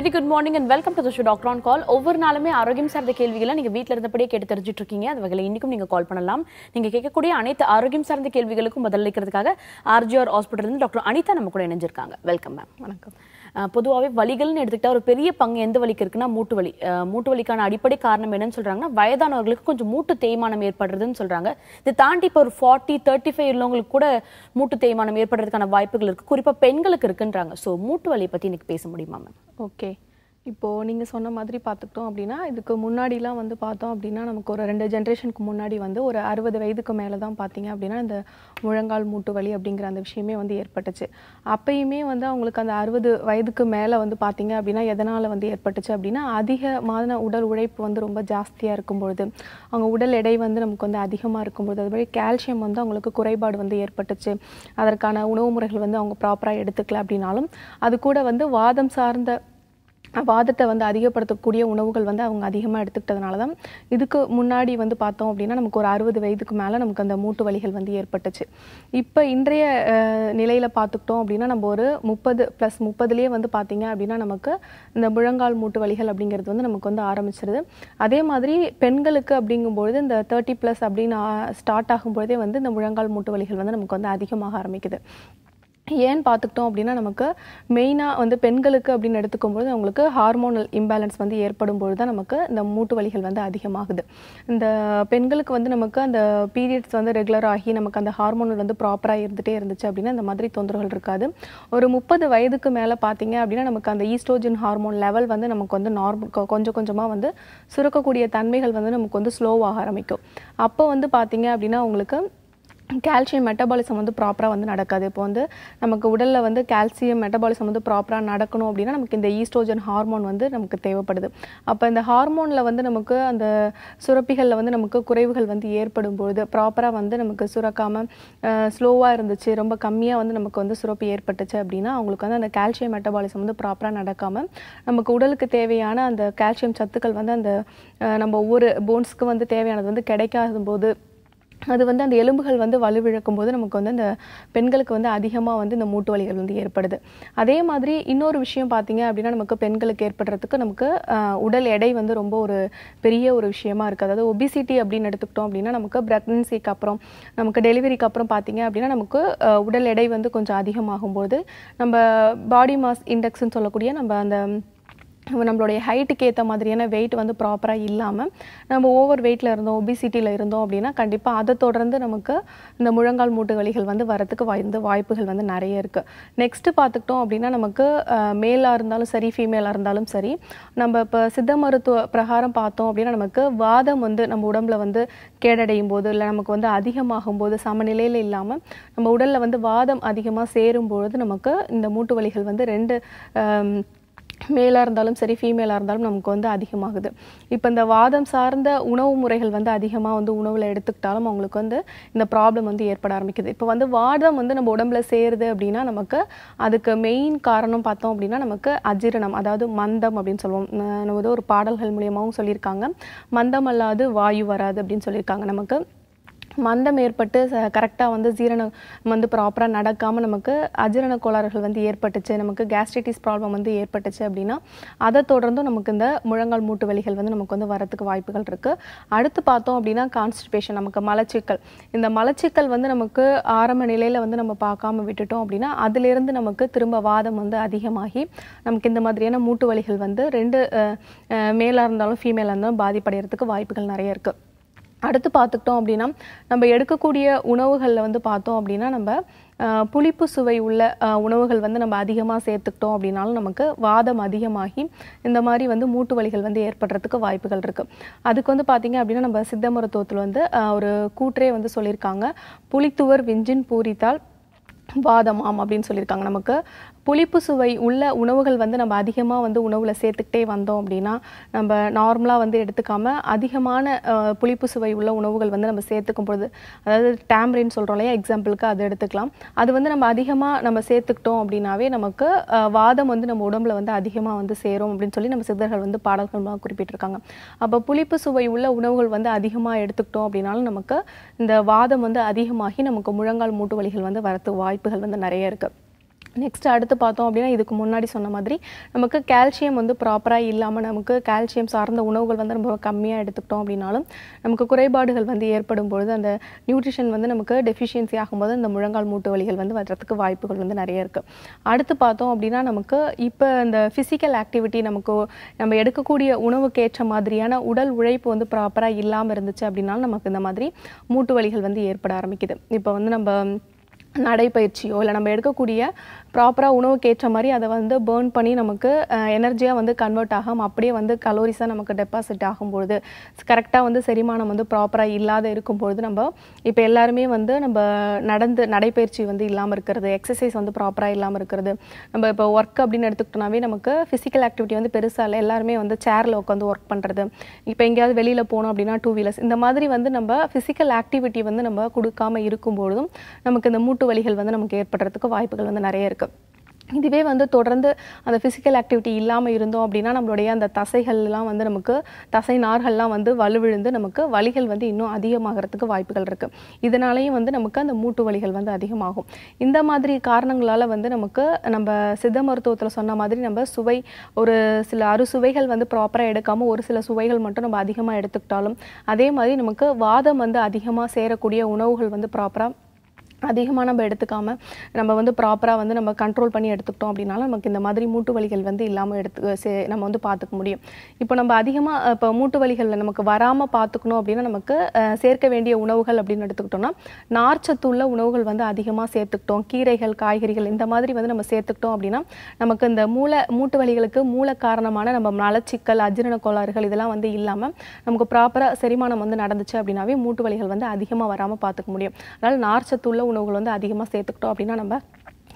very good morning and welcome to show doctor on call ஒவ்வொரு நாளுமே ஆரோக்கியம் சார்ந்த கேள்விகளை நீங்கள் வீட்டில் இருந்தபடியே கேட்டு தெரிஞ்சுட்டு இருக்கீங்க அது வகையில் இன்றைக்கும் நீங்கள் கால் பண்ணலாம் நீங்கள் கேட்கக்கூடிய அனைத்து ஆரோக்கியம் சார்ந்த கேள்விகளுக்கும் பதிலளிக்கிறதுக்காக ஆர்ஜிஆர் ஹாஸ்பிட்டல் டாக்டர் அனிதா நம்ம கூட இணைஞ்சிருக்காங்க வெல்கம் மேம் வணக்கம் பொதுவாகவே வலிகள்னு எடுத்துக்கிட்டால் ஒரு பெரிய பங்கு எந்த வலிக்கு இருக்குன்னா மூட்டு வலி மூட்டு வலிக்கான அடிப்படை காரணம் என்னன்னு சொல்கிறாங்கன்னா வயதானவர்களுக்கு கொஞ்சம் மூட்டு தேய்மானம் ஏற்படுறதுன்னு சொல்கிறாங்க இதை தாண்டி இப்போ ஒரு ஃபார்ட்டி தேர்ட்டி ஃபைவ் உள்ளவங்களுக்கு கூட மூட்டு தேய்மானம் ஏற்படுறதுக்கான வாய்ப்புகள் இருக்குது குறிப்பாக பெண்களுக்கு இருக்குன்றாங்க ஸோ மூட்டு வலியை பற்றி இன்னைக்கு பேச முடியுமா மேம் ஓகே இப்போது நீங்கள் சொன்ன மாதிரி பார்த்துக்கிட்டோம் அப்படின்னா இதுக்கு முன்னாடிலாம் வந்து பார்த்தோம் அப்படின்னா நமக்கு ஒரு ரெண்டு ஜென்ரேஷனுக்கு முன்னாடி வந்து ஒரு அறுபது வயதுக்கு மேலே தான் பார்த்தீங்க அப்படின்னா இந்த முழங்கால் மூட்டு வலி அப்படிங்கிற அந்த விஷயமே வந்து ஏற்பட்டுச்சு அப்பயுமே வந்து அவங்களுக்கு அந்த அறுபது வயதுக்கு மேலே வந்து பார்த்தீங்க அப்படின்னா எதனால் வந்து ஏற்பட்டுச்சு அப்படின்னா மாதன உடல் உழைப்பு வந்து ரொம்ப ஜாஸ்தியாக இருக்கும்பொழுது அவங்க உடல் எடை வந்து நமக்கு வந்து அதிகமாக இருக்கும்பொழுது அதுபடி கால்சியம் வந்து அவங்களுக்கு குறைபாடு வந்து ஏற்பட்டுச்சு அதற்கான உணவு முறைகள் வந்து அவங்க ப்ராப்பராக எடுத்துக்கல அப்படின்னாலும் அது கூட வந்து வாதம் சார்ந்த வாதத்தை வந்து அதிகப்படுத்தக்கூடிய உணவுகள் வந்து அவங்க அதிகமாக எடுத்துக்கிட்டதுனால தான் இதுக்கு முன்னாடி வந்து பார்த்தோம் அப்படின்னா நமக்கு ஒரு அறுபது வயதுக்கு மேலே நமக்கு அந்த மூட்டு வலிகள் வந்து ஏற்பட்டுச்சு இப்போ இன்றைய நிலையில் பார்த்துக்கிட்டோம் அப்படின்னா நம்ம ஒரு முப்பது ப்ளஸ் முப்பதுலேயே வந்து பார்த்திங்க அப்படின்னா நமக்கு இந்த முழங்கால் மூட்டு வலிகள் அப்படிங்கிறது வந்து நமக்கு வந்து ஆரம்பிச்சிருது அதே மாதிரி பெண்களுக்கு அப்படிங்கும்பொழுது இந்த தேர்ட்டி ப்ளஸ் அப்படின்னு ஸ்டார்ட் ஆகும்பொழுதே வந்து இந்த முழங்கால் மூட்டு வலிகள் வந்து நமக்கு வந்து அதிகமாக ஆரம்பிக்குது ஏன்னு பார்த்துக்கிட்டோம் அப்படின்னா நமக்கு மெயினாக வந்து பெண்களுக்கு அப்படின்னு எடுத்துக்கும்போது அவங்களுக்கு ஹார்மோனல் இம்பேலன்ஸ் வந்து ஏற்படும் பொழுது தான் நமக்கு இந்த மூட்டு வலிகள் வந்து அதிகமாகுது இந்த பெண்களுக்கு வந்து நமக்கு அந்த பீரியட்ஸ் வந்து ரெகுலர் ஆகி நமக்கு அந்த ஹார்மோனல் வந்து ப்ராப்பராக இருந்துகிட்டே இருந்துச்சு அப்படின்னா இந்த மாதிரி தொந்தரவுகள் இருக்காது ஒரு முப்பது வயதுக்கு மேலே பார்த்தீங்க அப்படின்னா நமக்கு அந்த ஈஸ்ட்ரோஜன் ஹார்மோன் லெவல் வந்து நமக்கு வந்து நார்மல் கொஞ்சம் கொஞ்சமாக வந்து சுரக்கக்கூடிய தன்மைகள் வந்து நமக்கு வந்து ஸ்லோவாக ஆரம்பிக்கும் அப்போ வந்து பார்த்தீங்க அப்படின்னா உங்களுக்கு கால்சியம் மெட்டபாலிசம் வந்து ப்ராப்பராக வந்து நடக்காது இப்போ வந்து நமக்கு உடலில் வந்து கால்சியம் மெட்டபாலிசம் வந்து ப்ராப்பராக நடக்கணும் அப்படின்னா நமக்கு இந்த ஈஸ்ட்ரோஜன் ஹார்மோன் வந்து நமக்கு தேவைப்படுது அப்போ இந்த ஹார்மோனில் வந்து நமக்கு அந்த சுரப்பிகளில் வந்து நமக்கு குறைவுகள் வந்து ஏற்படும் பொழுது ப்ராப்பராக வந்து நமக்கு சுரக்காமல் ஸ்லோவாக இருந்துச்சு ரொம்ப கம்மியாக வந்து நமக்கு வந்து சுரப்பு ஏற்பட்டுச்சு அப்படின்னா அவங்களுக்கு வந்து அந்த கால்சியம் மெட்டபாலிசம் வந்து ப்ராப்பராக நடக்காமல் நமக்கு உடலுக்கு தேவையான அந்த கால்சியம் சத்துக்கள் வந்து அந்த நம்ம ஒவ்வொரு போன்ஸ்க்கு வந்து தேவையானது வந்து கிடைக்காத போது அது வந்து அந்த எலும்புகள் வந்து வலுவிழக்கும் போது நமக்கு வந்து அந்த பெண்களுக்கு வந்து அதிகமாக வந்து இந்த மூட்டு வலிகள் வந்து ஏற்படுது அதே மாதிரி இன்னொரு விஷயம் பார்த்தீங்க அப்படின்னா நமக்கு பெண்களுக்கு ஏற்படுறதுக்கு நமக்கு உடல் எடை வந்து ரொம்ப ஒரு பெரிய ஒரு விஷயமா இருக்குது அதாவது ஒபிசிட்டி அப்படின்னு எடுத்துக்கிட்டோம் அப்படின்னா நமக்கு பிரெக்னன்சிக்கு அப்புறம் நமக்கு டெலிவரிக்கு அப்புறம் பார்த்தீங்க அப்படின்னா நமக்கு உடல் எடை வந்து கொஞ்சம் அதிகமாகும்போது நம்ம பாடி மாஸ் இண்டெக்ஸ்ன்னு சொல்லக்கூடிய நம்ம அந்த நம்மளுடைய ஹைட்டுக்கு ஏற்ற மாதிரியான வெயிட் வந்து ப்ராப்பராக இல்லாமல் நம்ம ஓவர் வெயிட்டில் இருந்தோம் ஒபிசிட்டியில் இருந்தோம் அப்படின்னா கண்டிப்பாக அதை தொடர்ந்து நமக்கு இந்த முழங்கால் மூட்டு வலிகள் வந்து வரத்துக்கு வந்து வாய்ப்புகள் வந்து நிறைய இருக்குது நெக்ஸ்ட்டு பார்த்துக்கிட்டோம் அப்படின்னா நமக்கு மேலாக இருந்தாலும் சரி ஃபீமேலாக இருந்தாலும் சரி நம்ம இப்போ சித்த மருத்துவ பிரகாரம் பார்த்தோம் அப்படின்னா நமக்கு வாதம் வந்து நம்ம உடம்புல வந்து கேடடையும் போது இல்லை நமக்கு வந்து அதிகமாகும் போது சமநிலையில் இல்லாமல் நம்ம உடலில் வந்து வாதம் அதிகமாக சேரும் பொழுது நமக்கு இந்த மூட்டு வலிகள் வந்து ரெண்டு மேலாக இருந்தாலும் சரி ஃபீமேலாக இருந்தாலும் நமக்கு வந்து அதிகமாகுது இப்போ இந்த வாதம் சார்ந்த உணவு முறைகள் வந்து அதிகமாக வந்து உணவில் எடுத்துக்கிட்டாலும் அவங்களுக்கு வந்து இந்த ப்ராப்ளம் வந்து ஏற்பட ஆரம்பிக்குது இப்போ வந்து வாதம் வந்து நம்ம உடம்புல சேருது அப்படின்னா நமக்கு அதுக்கு மெயின் காரணம் பார்த்தோம் அப்படின்னா நமக்கு அஜீரணம் அதாவது மந்தம் அப்படின்னு சொல்லுவோம் நம்ம ஒரு பாடல்கள் மூலியமாகவும் சொல்லியிருக்காங்க மந்தம் அல்லாது வாயு வராது அப்படின்னு சொல்லியிருக்காங்க நமக்கு மந்தம் ஏற்பட்டு கரெக்டாக வந்து ஜீரணம் வந்து ப்ராப்பராக நடக்காமல் நமக்கு அஜீரண கோளாறுகள் வந்து ஏற்பட்டுச்சு நமக்கு கேஸ்ட்ரிட்டிஸ் ப்ராப்ளம் வந்து ஏற்பட்டுச்சு அப்படின்னா அதை தொடர்ந்தும் நமக்கு இந்த முழங்கால் மூட்டு வலிகள் வந்து நமக்கு வந்து வரத்துக்கு வாய்ப்புகள் இருக்குது அடுத்து பார்த்தோம் அப்படின்னா கான்ஸ்டிபேஷன் நமக்கு மலச்சிக்கல் இந்த மலச்சிக்கல் வந்து நமக்கு ஆரம்ப நிலையில் வந்து நம்ம பார்க்காம விட்டுட்டோம் அப்படின்னா அதுலேருந்து நமக்கு திரும்ப வாதம் வந்து அதிகமாகி நமக்கு இந்த மாதிரியான மூட்டு வலிகள் வந்து ரெண்டு மேலாக இருந்தாலும் ஃபீமேலாக இருந்தாலும் பாதிப்படைகிறதுக்கு வாய்ப்புகள் நிறைய இருக்குது அடுத்து பார்த்துக்கிட்டோம் அப்படின்னா நம்ம எடுக்கக்கூடிய உணவுகளில் வந்து பார்த்தோம் அப்படின்னா நம்ம புளிப்பு சுவை உள்ள உணவுகள் வந்து நம்ம அதிகமாக சேர்த்துக்கிட்டோம் அப்படின்னாலும் நமக்கு வாதம் அதிகமாகி இந்த மாதிரி வந்து மூட்டு வலிகள் வந்து ஏற்படுறதுக்கு வாய்ப்புகள் இருக்குது அதுக்கு வந்து பார்த்திங்க அப்படின்னா நம்ம சித்த மருத்துவத்தில் வந்து ஒரு கூற்றே வந்து சொல்லியிருக்காங்க புளித்துவர் விஞ்சின் பூரித்தால் வாதமாம் அப்படின்னு சொல்லியிருக்காங்க நமக்கு புளிப்பு சுவை உள்ள உணவுகள் வந்து நம்ம அதிகமாக வந்து உணவில் சேர்த்துக்கிட்டே வந்தோம் அப்படின்னா நம்ம நார்மலாக வந்து எடுத்துக்காம அதிகமான புளிப்பு சுவை உள்ள உணவுகள் வந்து நம்ம சேர்த்துக்கும் பொழுது அதாவது டேம்ரின்னு சொல்கிறோம் இல்லையா எக்ஸாம்பிளுக்கு அதை எடுத்துக்கலாம் அது வந்து நம்ம அதிகமாக நம்ம சேர்த்துக்கிட்டோம் அப்படின்னாவே நமக்கு வாதம் வந்து நம்ம உடம்புல வந்து அதிகமாக வந்து சேரும் அப்படின்னு சொல்லி நம்ம சித்தர்கள் வந்து பாடல்கள் குறிப்பிட்டிருக்காங்க அப்போ புளிப்பு சுவை உள்ள உணவுகள் வந்து அதிகமாக எடுத்துக்கிட்டோம் அப்படின்னாலும் நமக்கு இந்த வாதம் வந்து அதிகமாகி நமக்கு முழங்கால் மூட்டு வலிகள் வந்து வரத்து வாய்ப்புகள் வந்து நிறைய இருக்குது நெக்ஸ்ட் அடுத்து பார்த்தோம் அப்படின்னா இதுக்கு முன்னாடி சொன்ன மாதிரி நமக்கு கால்சியம் வந்து ப்ராப்பராக இல்லாமல் நமக்கு கால்சியம் சார்ந்த உணவுகள் வந்து நம்ம கம்மியாக எடுத்துக்கிட்டோம் அப்படின்னாலும் நமக்கு குறைபாடுகள் வந்து ஏற்படும் பொழுது அந்த நியூட்ரிஷன் வந்து நமக்கு டெஃபிஷியன்சி ஆகும்போது அந்த முழங்கால் மூட்டு வலிகள் வந்து வர்றதுக்கு வாய்ப்புகள் வந்து நிறைய இருக்குது அடுத்து பார்த்தோம் அப்படின்னா நமக்கு இப்போ இந்த ஃபிசிக்கல் ஆக்டிவிட்டி நமக்கு நம்ம எடுக்கக்கூடிய உணவுக்கு ஏற்ற மாதிரியான உடல் உழைப்பு வந்து ப்ராப்பராக இல்லாமல் இருந்துச்சு அப்படின்னாலும் நமக்கு இந்த மாதிரி மூட்டு வலிகள் வந்து ஏற்பட ஆரம்பிக்குது இப்போ வந்து நம்ம நடைப்பயிற்சியோ இல்லை நம்ம எடுக்கக்கூடிய ப்ராப்பராக உணவுக்கு ஏற்ற மாதிரி அதை வந்து பேர்ன் பண்ணி நமக்கு எனர்ஜியாக வந்து கன்வெர்ட் ஆகும் அப்படியே வந்து கலோரிஸாக நமக்கு டெபாசிட் ஆகும்பொழுது கரெக்டாக வந்து செரிமானம் வந்து ப்ராப்பராக இல்லாத இருக்கும்பொழுது நம்ம இப்போ எல்லாருமே வந்து நம்ம நடந்து நடைப்பயிற்சி வந்து இல்லாமல் இருக்கிறது எக்ஸசைஸ் வந்து ப்ராப்பராக இல்லாமல் இருக்கிறது நம்ம இப்போ ஒர்க் அப்படின்னு எடுத்துக்கிட்டோனாவே நமக்கு ஃபிசிக்கல் ஆக்டிவிட்டி வந்து பெருசாக இல்லை எல்லாருமே வந்து சேரில் உட்காந்து ஒர்க் பண்ணுறது இப்போ எங்கேயாவது வெளியில் போனோம் அப்படின்னா டூ வீலர்ஸ் இந்த மாதிரி வந்து நம்ம ஃபிசிக்கல் ஆக்டிவிட்டி வந்து நம்ம கொடுக்காமல் இருக்கும்பொழுதும் நமக்கு இந்த மூட்டு வலிகள் வந்து நமக்கு ஏற்படுறதுக்கு வாய்ப்புகள் வந்து நிறைய இருக்குது இதுவே வந்து தொடர்ந்து அந்த ஃபிசிக்கல் ஆக்டிவிட்டி இல்லாமல் இருந்தோம் அப்படின்னா நம்மளுடைய அந்த தசைகள்லாம் வந்து நமக்கு தசை நார்கள்லாம் வந்து வலுவிழுந்து நமக்கு வலிகள் வந்து இன்னும் அதிகமாகிறதுக்கு வாய்ப்புகள் இருக்குது இதனாலையும் வந்து நமக்கு அந்த மூட்டு வலிகள் வந்து அதிகமாகும் இந்த மாதிரி காரணங்களால் வந்து நமக்கு நம்ம சித்த மருத்துவத்தில் சொன்ன மாதிரி நம்ம சுவை ஒரு சில அறுசுவைகள் வந்து ப்ராப்பராக எடுக்காமல் ஒரு சில சுவைகள் மட்டும் நம்ம அதிகமாக எடுத்துக்கிட்டாலும் அதே மாதிரி நமக்கு வாதம் வந்து அதிகமாக சேரக்கூடிய உணவுகள் வந்து ப்ராப்பராக அதிகமாக நம்ம எடுத்துக்காமல் நம்ம வந்து ப்ராப்பராக வந்து நம்ம கண்ட்ரோல் பண்ணி எடுத்துக்கிட்டோம் அப்படின்னால நமக்கு இந்த மாதிரி மூட்டு வலிகள் வந்து இல்லாமல் எடுத்து சே நம்ம வந்து பார்த்துக்க முடியும் இப்போ நம்ம அதிகமாக இப்போ மூட்டு வலிகளில் நமக்கு வராமல் பார்த்துக்கணும் அப்படின்னா நமக்கு சேர்க்க வேண்டிய உணவுகள் அப்படின்னு எடுத்துக்கிட்டோம்னா நார்ச்சத்து உள்ள உணவுகள் வந்து அதிகமாக சேர்த்துக்கிட்டோம் கீரைகள் காய்கறிகள் இந்த மாதிரி வந்து நம்ம சேர்த்துக்கிட்டோம் அப்படின்னா நமக்கு இந்த மூளை மூட்டு வலிகளுக்கு மூல காரணமான நம்ம மலச்சிக்கல் அஜீரண கோளாறுகள் இதெல்லாம் வந்து இல்லாமல் நமக்கு ப்ராப்பராக செரிமானம் வந்து நடந்துச்சு அப்படின்னாவே மூட்டு வலிகள் வந்து அதிகமாக வராமல் பார்த்துக்க முடியும் அதனால் நார்ச்சத்து உள்ள உணவுகள் வந்து அதிகமாக சேர்த்துக்கிட்டோம் அப்படின்னா நம்ம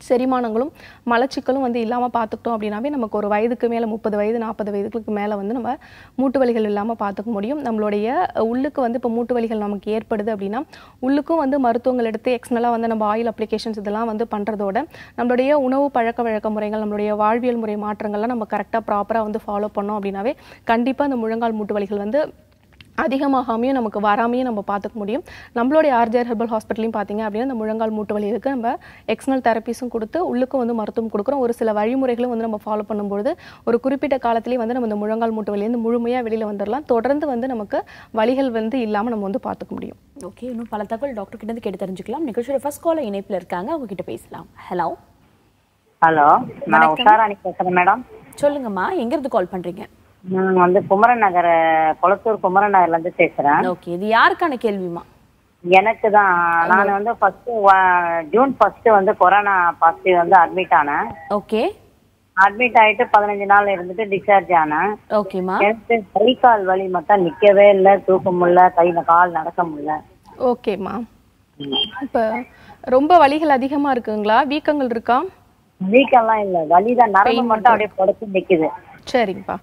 செரிமானங்களும் மலச்சிக்கலும் வந்து இல்லாமல் பார்த்துக்கிட்டோம் அப்படின்னாவே நமக்கு ஒரு வயதுக்கு மேலே முப்பது வயது நாற்பது வயதுக்கு மேலே வந்து நம்ம மூட்டு வலிகள் இல்லாமல் பார்த்துக்க முடியும் நம்மளுடைய உள்ளுக்கு வந்து இப்போ மூட்டு வலிகள் நமக்கு ஏற்படுது அப்படின்னா உள்ளுக்கும் வந்து மருத்துவங்கள் எடுத்து எக்ஸ்னலாக வந்து நம்ம ஆயில் அப்ளிகேஷன்ஸ் இதெல்லாம் வந்து பண்ணுறதோட நம்மளுடைய உணவு பழக்க வழக்க முறைகள் நம்மளுடைய வாழ்வியல் முறை மாற்றங்கள்லாம் நம்ம கரெக்டாக ப்ராப்பராக வந்து ஃபாலோ பண்ணோம் அப்படின்னாவே கண்டிப்பாக அந்த முழங்கால் மூட்டு வலிகள் வந்து அதிகமாகாமையும் நமக்கு வராமையும் நம்ம பார்த்துக்க முடியும் நம்மளுடைய ஆர்ஜிஆர் ஹெர்பல் ஹாஸ்பிட்டலையும் பார்த்தீங்க அப்படின்னா இந்த முழங்கால் மூட்டு வலி இருக்குது நம்ம எக்ஸ்டர்னல் தெரப்பீஸும் கொடுத்து உள்ளுக்கும் வந்து மருத்துவம் கொடுக்குறோம் ஒரு சில வழிமுறைகளும் வந்து நம்ம ஃபாலோ பண்ணும்போது ஒரு குறிப்பிட்ட காலத்திலேயே வந்து நம்ம இந்த முழங்கால் மூட்டு வலியிலேருந்து முழுமையாக வெளியில் வந்துடலாம் தொடர்ந்து வந்து நமக்கு வழிகள் வந்து இல்லாமல் நம்ம வந்து பார்த்துக்க முடியும் ஓகே இன்னும் பல தகவல் டாக்டர் கிட்ட கேட்டு தெரிஞ்சுக்கலாம் நிகழ்ச்சியில் ஃபர்ஸ்ட் கால இணைப்பில் இருக்காங்க அவங்க கிட்ட பேசலாம் ஹலோ ஹலோ நான் பேசுகிறேன் மேடம் சொல்லுங்கம்மா எங்கேருந்து கால் பண்ணுறீங்க நான் வந்து குமரன் நகர குளத்தூர் குமரன் நகர்ல இருந்து பேசுறேன் ஓகே இது யாருக்கான கேள்விமா எனக்கு தான் நான் வந்து ஃபர்ஸ்ட் ஜூன் ஃபர்ஸ்ட் வந்து கொரோனா பாசிட்டிவ் வந்து அட்மிட் ஆனேன் ஓகே அட்மிட் ஆயிட்டு பதினஞ்சு நாள் இருந்துட்டு டிஸ்சார்ஜ் ஆனேன் ஓகேமா எனக்கு கை கால் வலி மட்டும் நிக்கவே இல்ல தூக்க முடியல கை கால் நடக்க முடியல ஓகேமா இப்ப ரொம்ப வலிகள் அதிகமா இருக்குங்களா வீக்கங்கள் இருக்கா வீக்கம்லாம் இல்ல வலி தான் நரம்பு மட்டும் அப்படியே புடச்சு நிக்குது சரிங்கப்பா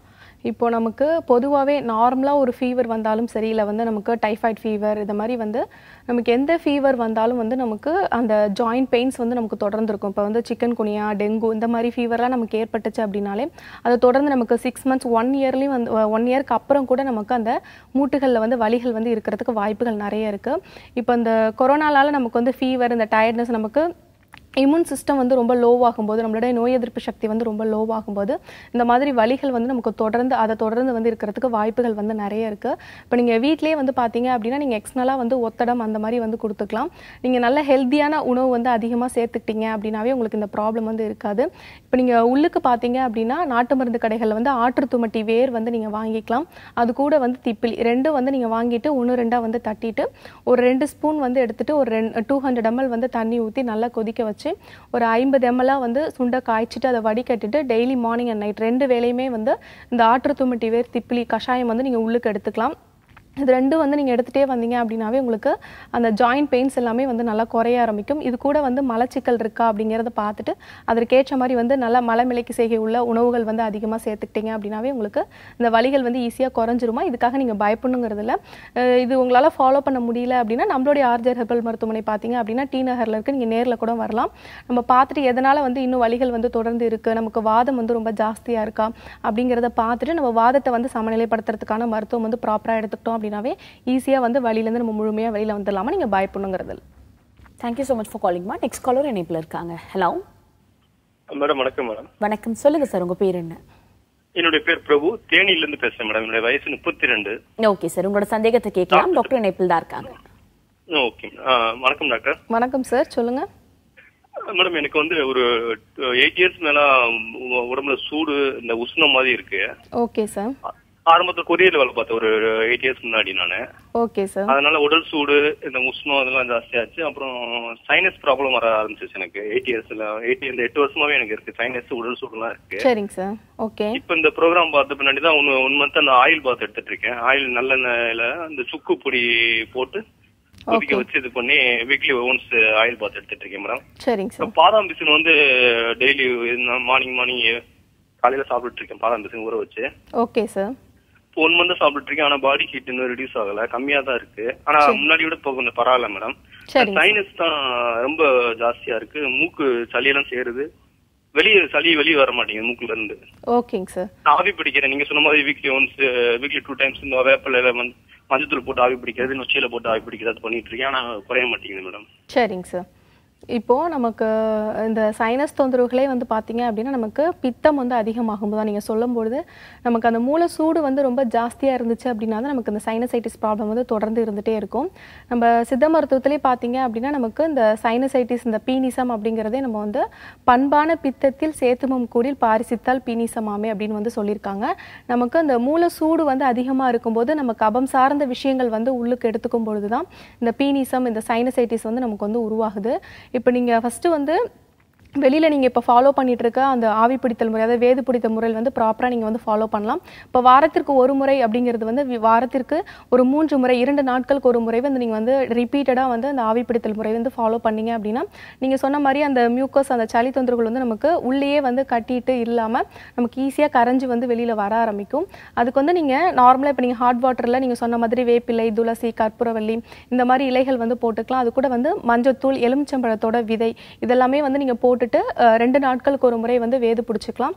இப்போ நமக்கு பொதுவாகவே நார்மலாக ஒரு ஃபீவர் வந்தாலும் சரி இல்லை வந்து நமக்கு டைஃபாய்ட் ஃபீவர் இது மாதிரி வந்து நமக்கு எந்த ஃபீவர் வந்தாலும் வந்து நமக்கு அந்த ஜாயிண்ட் பெயின்ஸ் வந்து நமக்கு தொடர்ந்து இருக்கும் இப்போ வந்து சிக்கன் குனியா டெங்கு இந்த மாதிரி ஃபீவர்லாம் நமக்கு ஏற்பட்டுச்சு அப்படின்னாலே அதை தொடர்ந்து நமக்கு சிக்ஸ் மந்த்ஸ் ஒன் இயர்லேயும் வந்து ஒன் இயர்க்கு அப்புறம் கூட நமக்கு அந்த மூட்டுகளில் வந்து வலிகள் வந்து இருக்கிறதுக்கு வாய்ப்புகள் நிறைய இருக்குது இப்போ இந்த கொரோனாலால் நமக்கு வந்து ஃபீவர் இந்த டயர்ட்னஸ் நமக்கு இம்யூன் சிஸ்டம் வந்து ரொம்ப லோவாகும்போது நம்மளுடைய நோய் எதிர்ப்பு சக்தி வந்து ரொம்ப லோவாகும்போது இந்த மாதிரி வழிகள் வந்து நமக்கு தொடர்ந்து அதை தொடர்ந்து வந்து இருக்கிறதுக்கு வாய்ப்புகள் வந்து நிறைய இருக்குது இப்போ நீங்கள் வீட்லேயே வந்து பார்த்தீங்க அப்படின்னா நீங்கள் எக்ஸ்னலாக வந்து ஒத்தடம் அந்த மாதிரி வந்து கொடுத்துக்கலாம் நீங்கள் நல்ல ஹெல்த்தியான உணவு வந்து அதிகமாக சேர்த்துக்கிட்டீங்க அப்படின்னாவே உங்களுக்கு இந்த ப்ராப்ளம் வந்து இருக்காது இப்போ நீங்கள் உள்ளுக்கு பார்த்தீங்க அப்படின்னா நாட்டு மருந்து கடைகள் வந்து ஆற்று துமட்டி வேர் வந்து நீங்கள் வாங்கிக்கலாம் அது கூட வந்து திப்பிலி ரெண்டும் வந்து நீங்கள் வாங்கிட்டு ஒன்று ரெண்டாக வந்து தட்டிட்டு ஒரு ரெண்டு ஸ்பூன் வந்து எடுத்துகிட்டு ஒரு ரெண்டு டூ ஹண்ட்ரட் எம்எல் வந்து தண்ணி ஊற்றி நல்லா கொதிக்க வச்சு வச்சு ஒரு ஐம்பது எம்எல்லாம் வந்து சுண்டை காய்ச்சிட்டு அதை வடிகட்டிட்டு டெய்லி மார்னிங் அண்ட் நைட் ரெண்டு வேலையுமே வந்து இந்த ஆற்று தும்மட்டி வேர் திப்பிலி கஷாயம் வந்து நீங்கள் உள்ளுக்கு எடுத்துக்கலாம் இது ரெண்டும் வந்து நீங்கள் எடுத்துகிட்டே வந்தீங்க அப்படின்னாவே உங்களுக்கு அந்த ஜாயிண்ட் பெயின்ஸ் எல்லாமே வந்து நல்லா குறைய ஆரம்பிக்கும் இது கூட வந்து மலச்சிக்கல் இருக்கா அப்படிங்கிறத பார்த்துட்டு அதற்கேற்ற மாதிரி வந்து நல்லா மலமிலைக்கு செய்கை உள்ள உணவுகள் வந்து அதிகமாக சேர்த்துக்கிட்டீங்க அப்படின்னாவே உங்களுக்கு இந்த வழிகள் வந்து ஈஸியாக குறைஞ்சிருமா இதுக்காக நீங்கள் பயப்படணுங்கிறதுல இது உங்களால் ஃபாலோ பண்ண முடியல அப்படின்னா நம்மளுடைய ஆர்ஜர் ஹெர்பல் மருத்துவமனை பார்த்தீங்க அப்படின்னா டி நகரில் இருக்குது நீங்கள் நேரில் கூட வரலாம் நம்ம பார்த்துட்டு எதனால் வந்து இன்னும் வழிகள் வந்து தொடர்ந்து இருக்குது நமக்கு வாதம் வந்து ரொம்ப ஜாஸ்தியாக இருக்கா அப்படிங்கிறத பார்த்துட்டு நம்ம வாதத்தை வந்து சமநிலைப்படுத்துறதுக்கான மருத்துவம் வந்து ப்ராப்பராக எடுத்துக்கிட்டோம் அப்படின்னாவே ஈஸியாக வந்து வழியிலேருந்து நம்ம முழுமையாக வெளியில் வந்துடலாமா நீங்கள் பயப்படணுங்கிறது தேங்க்யூ ஸோ மச் ஃபார் காலிங்மா நெக்ஸ்ட் காலர் இணைப்பில் இருக்காங்க ஹலோ மேடம் வணக்கம் மேடம் வணக்கம் சொல்லுங்க சார் உங்க பேர் என்ன என்னுடைய பேர் பிரபு தேனியில இருந்து பேசுறேன் மேடம் என்னுடைய வயசு முப்பத்தி ரெண்டு ஓகே சார் உங்களோட சந்தேகத்தை கேட்கலாம் டாக்டர் இணைப்பில் தான் இருக்காங்க ஓகே வணக்கம் டாக்டர் வணக்கம் சார் சொல்லுங்க மேடம் எனக்கு வந்து ஒரு எயிட் uh, இயர்ஸ் மேல உடம்புல சூடு இந்த உஷ்ணம் மாதிரி இருக்கு ஓகே சார் ஆரம்பத்துல கொரியர்ல வேலை பார்த்தேன் ஒரு எயிட் இயர்ஸ் முன்னாடி நானு ஓகே சார் அதனால உடல் சூடு இந்த உஷ்ணம் அதெல்லாம் ஜாஸ்தியாச்சு அப்புறம் சைனஸ் ப்ராப்ளம் வர ஆரம்பிச்சிச்சு எனக்கு எயிட் இயர்ஸ்ல எயிட் இந்த எட்டு வருஷமாவே எனக்கு இருக்கு சைனஸ் உடல் சூடுலாம் இருக்கு சரிங்க சார் ஓகே இப்போ இந்த ப்ரோக்ராம் பார்த்த பின்னாடி தான் ஒன் ஒன் மந்த் அந்த ஆயில் பாத் எடுத்துட்டு இருக்கேன் ஆயில் நல்லெண்ணெயில அந்த சுக்கு பொடி போட்டு கொதிக்க வச்சு இது பண்ணி வீக்லி ஒன்ஸ் ஆயில் பாத் எடுத்துட்டு இருக்கேன் மேடம் சரிங்க சார் பாதாம் பிசின் வந்து டெய்லி மார்னிங் மார்னிங் காலையில சாப்பிட்டு இருக்கேன் பாதாம் பிசின் ஊற வச்சு ஓகே சார் ஒன் மந்த் சாப்பிட்டு இருக்கேன் ஆனா பாடி ஹீட் இன்னும் ரிடியூஸ் ஆகல கம்மியா தான் இருக்கு ஆனா முன்னாடி விட போக கொஞ்சம் பரவாயில்ல மேடம் சைனஸ் தான் ரொம்ப ஜாஸ்தியா இருக்கு மூக்கு சளியெல்லாம் சேருது வெளியே சளி வெளியே வர மாட்டேங்குது மூக்குல இருந்து ஓகேங்க சார் ஆவி பிடிக்கிறேன் நீங்க சொன்ன மாதிரி weekly once weekly two times இந்த வேப்பில மஞ்சள் போட்டு ஆவி பிடிக்கிறது நொச்சியில போட்டு ஆவி பிடிக்கிறது பண்ணிட்டு இருக்கேன் ஆனா குறைய மாட்டேங்குது மேடம் சரிங்க சார் இப்போது நமக்கு இந்த சைனஸ் தொந்தரவுகளே வந்து பார்த்திங்க அப்படின்னா நமக்கு பித்தம் வந்து அதிகமாகும் தான் நீங்கள் சொல்லும்பொழுது நமக்கு அந்த மூல சூடு வந்து ரொம்ப ஜாஸ்தியாக இருந்துச்சு அப்படின்னா தான் நமக்கு இந்த சைனசைட்டிஸ் ப்ராப்ளம் வந்து தொடர்ந்து இருந்துகிட்டே இருக்கும் நம்ம சித்த மருத்துவத்திலே பார்த்தீங்க அப்படின்னா நமக்கு இந்த சைனசைட்டிஸ் இந்த பீனிசம் அப்படிங்கிறதே நம்ம வந்து பண்பான பித்தத்தில் சேத்துமம் கூடில் பாரிசித்தால் பீனிசமாமே அப்படின்னு வந்து சொல்லியிருக்காங்க நமக்கு அந்த மூல சூடு வந்து அதிகமாக இருக்கும்போது நம்ம கபம் சார்ந்த விஷயங்கள் வந்து உள்ளுக்கு எடுத்துக்கும் பொழுது தான் இந்த பீனிசம் இந்த சைனசைட்டிஸ் வந்து நமக்கு வந்து உருவாகுது இப்போ நீங்கள் ஃபஸ்ட்டு வந்து வெளியில் நீங்கள் இப்போ ஃபாலோ பண்ணிகிட்டு இருக்க அந்த ஆவி பிடித்தல் முறை அதாவது வேது பிடித்த முறையில் வந்து ப்ராப்பராக நீங்கள் வந்து ஃபாலோ பண்ணலாம் இப்போ வாரத்திற்கு ஒரு முறை அப்படிங்கிறது வந்து வாரத்திற்கு ஒரு மூன்று முறை இரண்டு நாட்களுக்கு ஒரு முறை வந்து நீங்கள் வந்து ரிப்பீட்டடாக வந்து அந்த ஆவி பிடித்தல் முறை வந்து ஃபாலோ பண்ணீங்க அப்படின்னா நீங்கள் சொன்ன மாதிரி அந்த மியூக்கஸ் அந்த சளி தொந்தர்கள் வந்து நமக்கு உள்ளேயே வந்து கட்டிட்டு இல்லாமல் நமக்கு ஈஸியாக கரைஞ்சி வந்து வெளியில் வர ஆரம்பிக்கும் அதுக்கு வந்து நீங்கள் நார்மலாக இப்போ நீங்கள் ஹாட் வாட்டரில் நீங்கள் சொன்ன மாதிரி வேப்பிலை துளசி கற்பூரவல்லி இந்த மாதிரி இலைகள் வந்து போட்டுக்கலாம் அது கூட வந்து மஞ்சத்தூள் எலுமிச்சம்பழத்தோட விதை இதெல்லாமே வந்து நீங்கள் போட்டு போட்டுட்டு ரெண்டு நாட்களுக்கு ஒரு முறை வந்து வேது பிடிச்சிக்கலாம்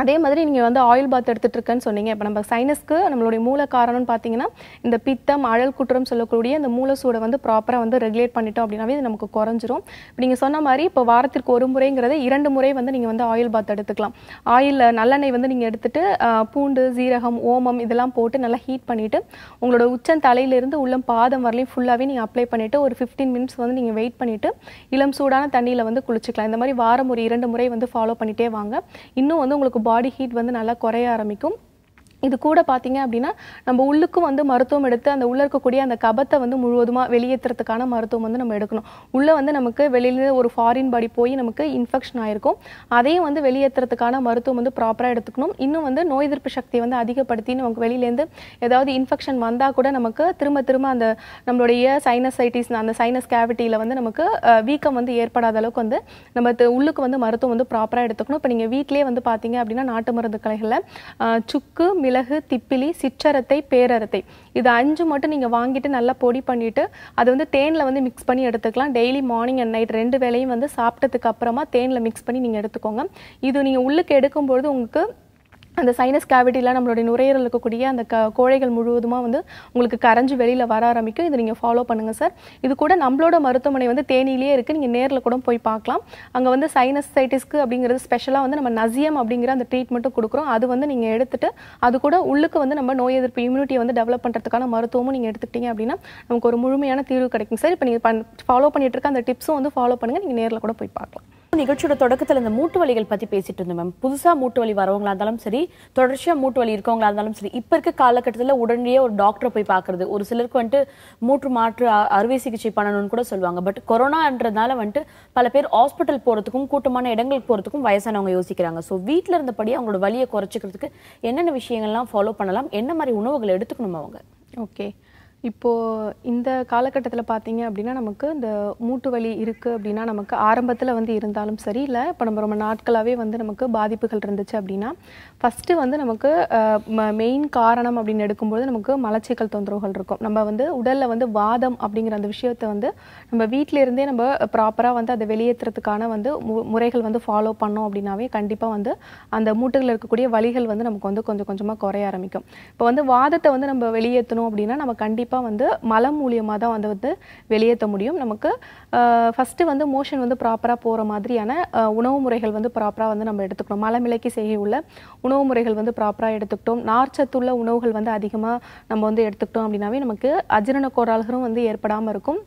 அதே மாதிரி நீங்கள் வந்து ஆயில் பாத் எடுத்துகிட்டு இருக்கேன்னு சொன்னீங்க இப்போ நம்ம சைனஸ்க்கு நம்மளுடைய மூல காரணம்னு பார்த்தீங்கன்னா இந்த பித்தம் அழல் குற்றம் சொல்லக்கூடிய இந்த மூலசூடை வந்து ப்ராப்பராக வந்து ரெகுலேட் பண்ணிட்டோம் அப்படின்னாவே இது நமக்கு குறைஞ்சிரும் இப்போ நீங்கள் சொன்ன மாதிரி இப்போ வாரத்திற்கு ஒரு முறைங்கிறத இரண்டு முறை வந்து நீங்கள் வந்து ஆயில் பாத் எடுத்துக்கலாம் ஆயில் நல்லெண்ணெய் வந்து நீங்கள் எடுத்துகிட்டு பூண்டு சீரகம் ஓமம் இதெல்லாம் போட்டு நல்லா ஹீட் பண்ணிவிட்டு உங்களோட உச்சம் தலையிலேருந்து உள்ளம் பாதம் வரலையும் ஃபுல்லாகவே நீங்கள் அப்ளை பண்ணிவிட்டு ஒரு ஃபிஃப்டீன் மினிட்ஸ் வந்து நீங்கள் வெயிட் பண்ணிவிட்டு இளம் சூடான தண்ணியில் வந்து குளிச்சிக்கலாம் இந்த மாதிரி வாரம் ஒரு இரண்டு முறை வந்து ஃபாலோ பண்ணிகிட்டே வாங்க இன்னும் வந்து உங்களுக்கு பாடி ஹீட் வந்து நல்லா குறைய ஆரம்பிக்கும் இது கூட பார்த்தீங்க அப்படின்னா நம்ம உள்ளுக்கும் வந்து மருத்துவம் எடுத்து அந்த உள்ளே இருக்கக்கூடிய அந்த கபத்தை வந்து முழுவதுமாக வெளியேற்றுறதுக்கான மருத்துவம் வந்து நம்ம எடுக்கணும் உள்ளே வந்து நமக்கு வெளியிலேருந்து ஒரு ஃபாரின் பாடி போய் நமக்கு இன்ஃபெக்ஷன் ஆகிருக்கும் அதையும் வந்து வெளியேற்றுறதுக்கான மருத்துவம் வந்து ப்ராப்பராக எடுத்துக்கணும் இன்னும் வந்து நோய் எதிர்ப்பு சக்தியை வந்து அதிகப்படுத்தி நமக்கு வெளியிலேருந்து ஏதாவது இன்ஃபெக்ஷன் வந்தால் கூட நமக்கு திரும்ப திரும்ப அந்த நம்மளுடைய சைனசைட்டிஸ் அந்த சைனஸ் கேவிட்டியில் வந்து நமக்கு வீக்கம் வந்து ஏற்படாத அளவுக்கு வந்து நம்ம உள்ளுக்கு வந்து மருத்துவம் வந்து ப்ராப்பராக எடுத்துக்கணும் இப்போ நீங்கள் வீட்டிலே வந்து பார்த்தீங்க அப்படின்னா நாட்டு மருந்து கலைகளில் சுக்கு மிளகு திப்பிலி சிற்றரத்தை பேரரத்தை இது அஞ்சு மட்டும் நீங்கள் வாங்கிட்டு நல்லா பொடி பண்ணிவிட்டு அதை வந்து தேனில் வந்து மிக்ஸ் பண்ணி எடுத்துக்கலாம் டெய்லி மார்னிங் அண்ட் நைட் ரெண்டு வேலையும் வந்து சாப்பிட்டதுக்கு அப்புறமா தேனில் மிக்ஸ் பண்ணி நீங்கள் எடுத்துக்கோங்க இது நீங்கள் உள்ளுக்கு எடுக்கும்பொழுது உங்களுக்கு அந்த சைனஸ் கேவிட்டியில் நம்மளுடைய நுரையீரல் இருக்கக்கூடிய அந்த க கோழைகள் முழுவதுமாக வந்து உங்களுக்கு கரைஞ்சி வெளியில் வர ஆரம்பிக்கும் இதை நீங்கள் ஃபாலோ பண்ணுங்கள் சார் இது கூட நம்மளோட மருத்துவமனை வந்து தேனியிலேயே இருக்குது நீங்கள் நேரில் கூட போய் பார்க்கலாம் அங்கே வந்து சைனஸ் சைட்டிஸ்க்கு அப்படிங்கிறது ஸ்பெஷலாக வந்து நம்ம நசியம் அப்படிங்கிற அந்த ட்ரீட்மெண்ட்டும் கொடுக்குறோம் அது வந்து நீங்கள் எடுத்துகிட்டு அது கூட உள்ளுக்கு வந்து நம்ம நோய் எதிர்ப்பு இம்யூனிட்டியை வந்து டெவலப் பண்ணுறதுக்கான மருத்துவமும் நீங்கள் எடுத்துக்கிட்டீங்க அப்படின்னா நமக்கு ஒரு முழுமையான தீர்வு கிடைக்கும் சார் இப்போ நீங்கள் பண் ஃபாலோ பண்ணிகிட்டு இருக்க அந்த டிப்ஸும் வந்து ஃபாலோ பண்ணுங்கள் நீங்கள் நேரில் கூட போய் பார்க்கலாம் நிகழ்ச்சியோட தொடக்கத்தில் இந்த மூட்டு வலிகள் பற்றி பேசிட்டு இருந்தோம் மேம் புதுசாக மூட்டு வலி வரவங்களா இருந்தாலும் சரி தொடர்ச்சியாக மூட்டு வலி இருக்கவங்களா இருந்தாலும் சரி இப்போ இருக்க காலகட்டத்தில் உடனடியே ஒரு டாக்டரை போய் பாக்குறது ஒரு சிலருக்கு வந்துட்டு மூட்டு மாற்று அறுவை சிகிச்சை பண்ணணும்னு கூட சொல்லுவாங்க பட் கொரோனான்றதுனால வந்துட்டு பல பேர் ஹாஸ்பிட்டல் போகிறதுக்கும் கூட்டமான இடங்களுக்கு போறதுக்கும் வயசானவங்க யோசிக்கிறாங்க ஸோ வீட்டில் இருந்தபடி அவங்களோட வலியை குறைச்சிக்கிறதுக்கு என்னென்ன விஷயங்கள்லாம் ஃபாலோ பண்ணலாம் என்ன மாதிரி உணவுகளை எடுத்துக்கணும் அவங்க ஓகே இப்போது இந்த காலகட்டத்தில் பார்த்தீங்க அப்படின்னா நமக்கு இந்த மூட்டு வலி இருக்குது அப்படின்னா நமக்கு ஆரம்பத்தில் வந்து இருந்தாலும் சரி இல்லை இப்போ நம்ம ரொம்ப நாட்களாகவே வந்து நமக்கு பாதிப்புகள் இருந்துச்சு அப்படின்னா ஃபஸ்ட்டு வந்து நமக்கு மெயின் காரணம் அப்படின்னு எடுக்கும்போது நமக்கு மலச்சிக்கல் தொந்தரவுகள் இருக்கும் நம்ம வந்து உடலில் வந்து வாதம் அப்படிங்கிற அந்த விஷயத்தை வந்து நம்ம வீட்டிலேருந்தே நம்ம ப்ராப்பராக வந்து அதை வெளியேற்றுறதுக்கான வந்து முறைகள் வந்து ஃபாலோ பண்ணோம் அப்படின்னாவே கண்டிப்பாக வந்து அந்த மூட்டுகளில் இருக்கக்கூடிய வழிகள் வந்து நமக்கு வந்து கொஞ்சம் கொஞ்சமாக குறைய ஆரம்பிக்கும் இப்போ வந்து வாதத்தை வந்து நம்ம வெளியேற்றணும் அப்படின்னா நம்ம கண்டிப்பாக கண்டிப்பாக வந்து மலம் மூலியமாக தான் வந்து வந்து வெளியேற்ற முடியும் நமக்கு ஃபஸ்ட்டு வந்து மோஷன் வந்து ப்ராப்பராக போகிற மாதிரியான உணவு முறைகள் வந்து ப்ராப்பராக வந்து நம்ம எடுத்துக்கணும் மலமிலைக்கு செய்ய உள்ள உணவு முறைகள் வந்து ப்ராப்பராக எடுத்துக்கிட்டோம் நார்ச்சத்துள்ள உணவுகள் வந்து அதிகமாக நம்ம வந்து எடுத்துக்கிட்டோம் அப்படின்னாவே நமக்கு அஜீரண கோரால்களும் வந்து ஏற்படாமல் இருக்கும்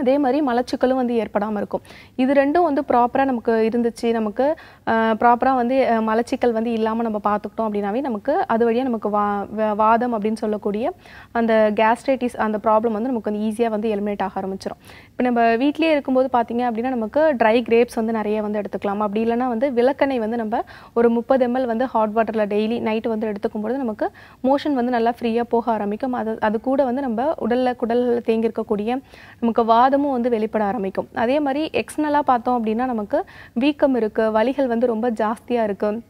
அதே மாதிரி மலச்சிக்கலும் வந்து ஏற்படாமல் இருக்கும் இது ரெண்டும் வந்து ப்ராப்பராக நமக்கு இருந்துச்சு நமக்கு ப்ராப்பராக வந்து மலச்சிக்கல் வந்து இல்லாமல் நம்ம பார்த்துக்கிட்டோம் அப்படின்னாவே நமக்கு அது வழியாக நமக்கு வா வாதம் அப்படின்னு சொல்லக்கூடிய அந்த கேஸ்ட்ரைட்டிஸ் அந்த ப்ராப்ளம் வந்து நமக்கு வந்து ஈஸியாக வந்து எலிமினேட் ஆக ஆரம்பிச்சிடும் இப்போ நம்ம வீட்லேயே இருக்கும்போது பார்த்திங்க அப்படின்னா நமக்கு ட்ரை கிரேப்ஸ் வந்து நிறைய வந்து எடுத்துக்கலாம் அப்படி இல்லைனா வந்து விளக்கெண்ணெய் வந்து நம்ம ஒரு முப்பது எம்எல் வந்து ஹாட் வாட்டரில் டெய்லி நைட்டு வந்து எடுத்துக்கும்போது நமக்கு மோஷன் வந்து நல்லா ஃப்ரீயாக போக ஆரம்பிக்கும் அது அது கூட வந்து நம்ம உடலில் குடலில் தேங்கியிருக்கக்கூடிய நமக்கு வா வாதமும் வந்து வெளிப்பட ஆரம்பிக்கும் அதே மாதிரி எக்ஸ்டர்னலாக பார்த்தோம் அப்படின்னா நமக்கு வீக்கம் இருக்குது வலிகள் வந்து ரொம்ப ஜாஸ்தியாக இருக்குது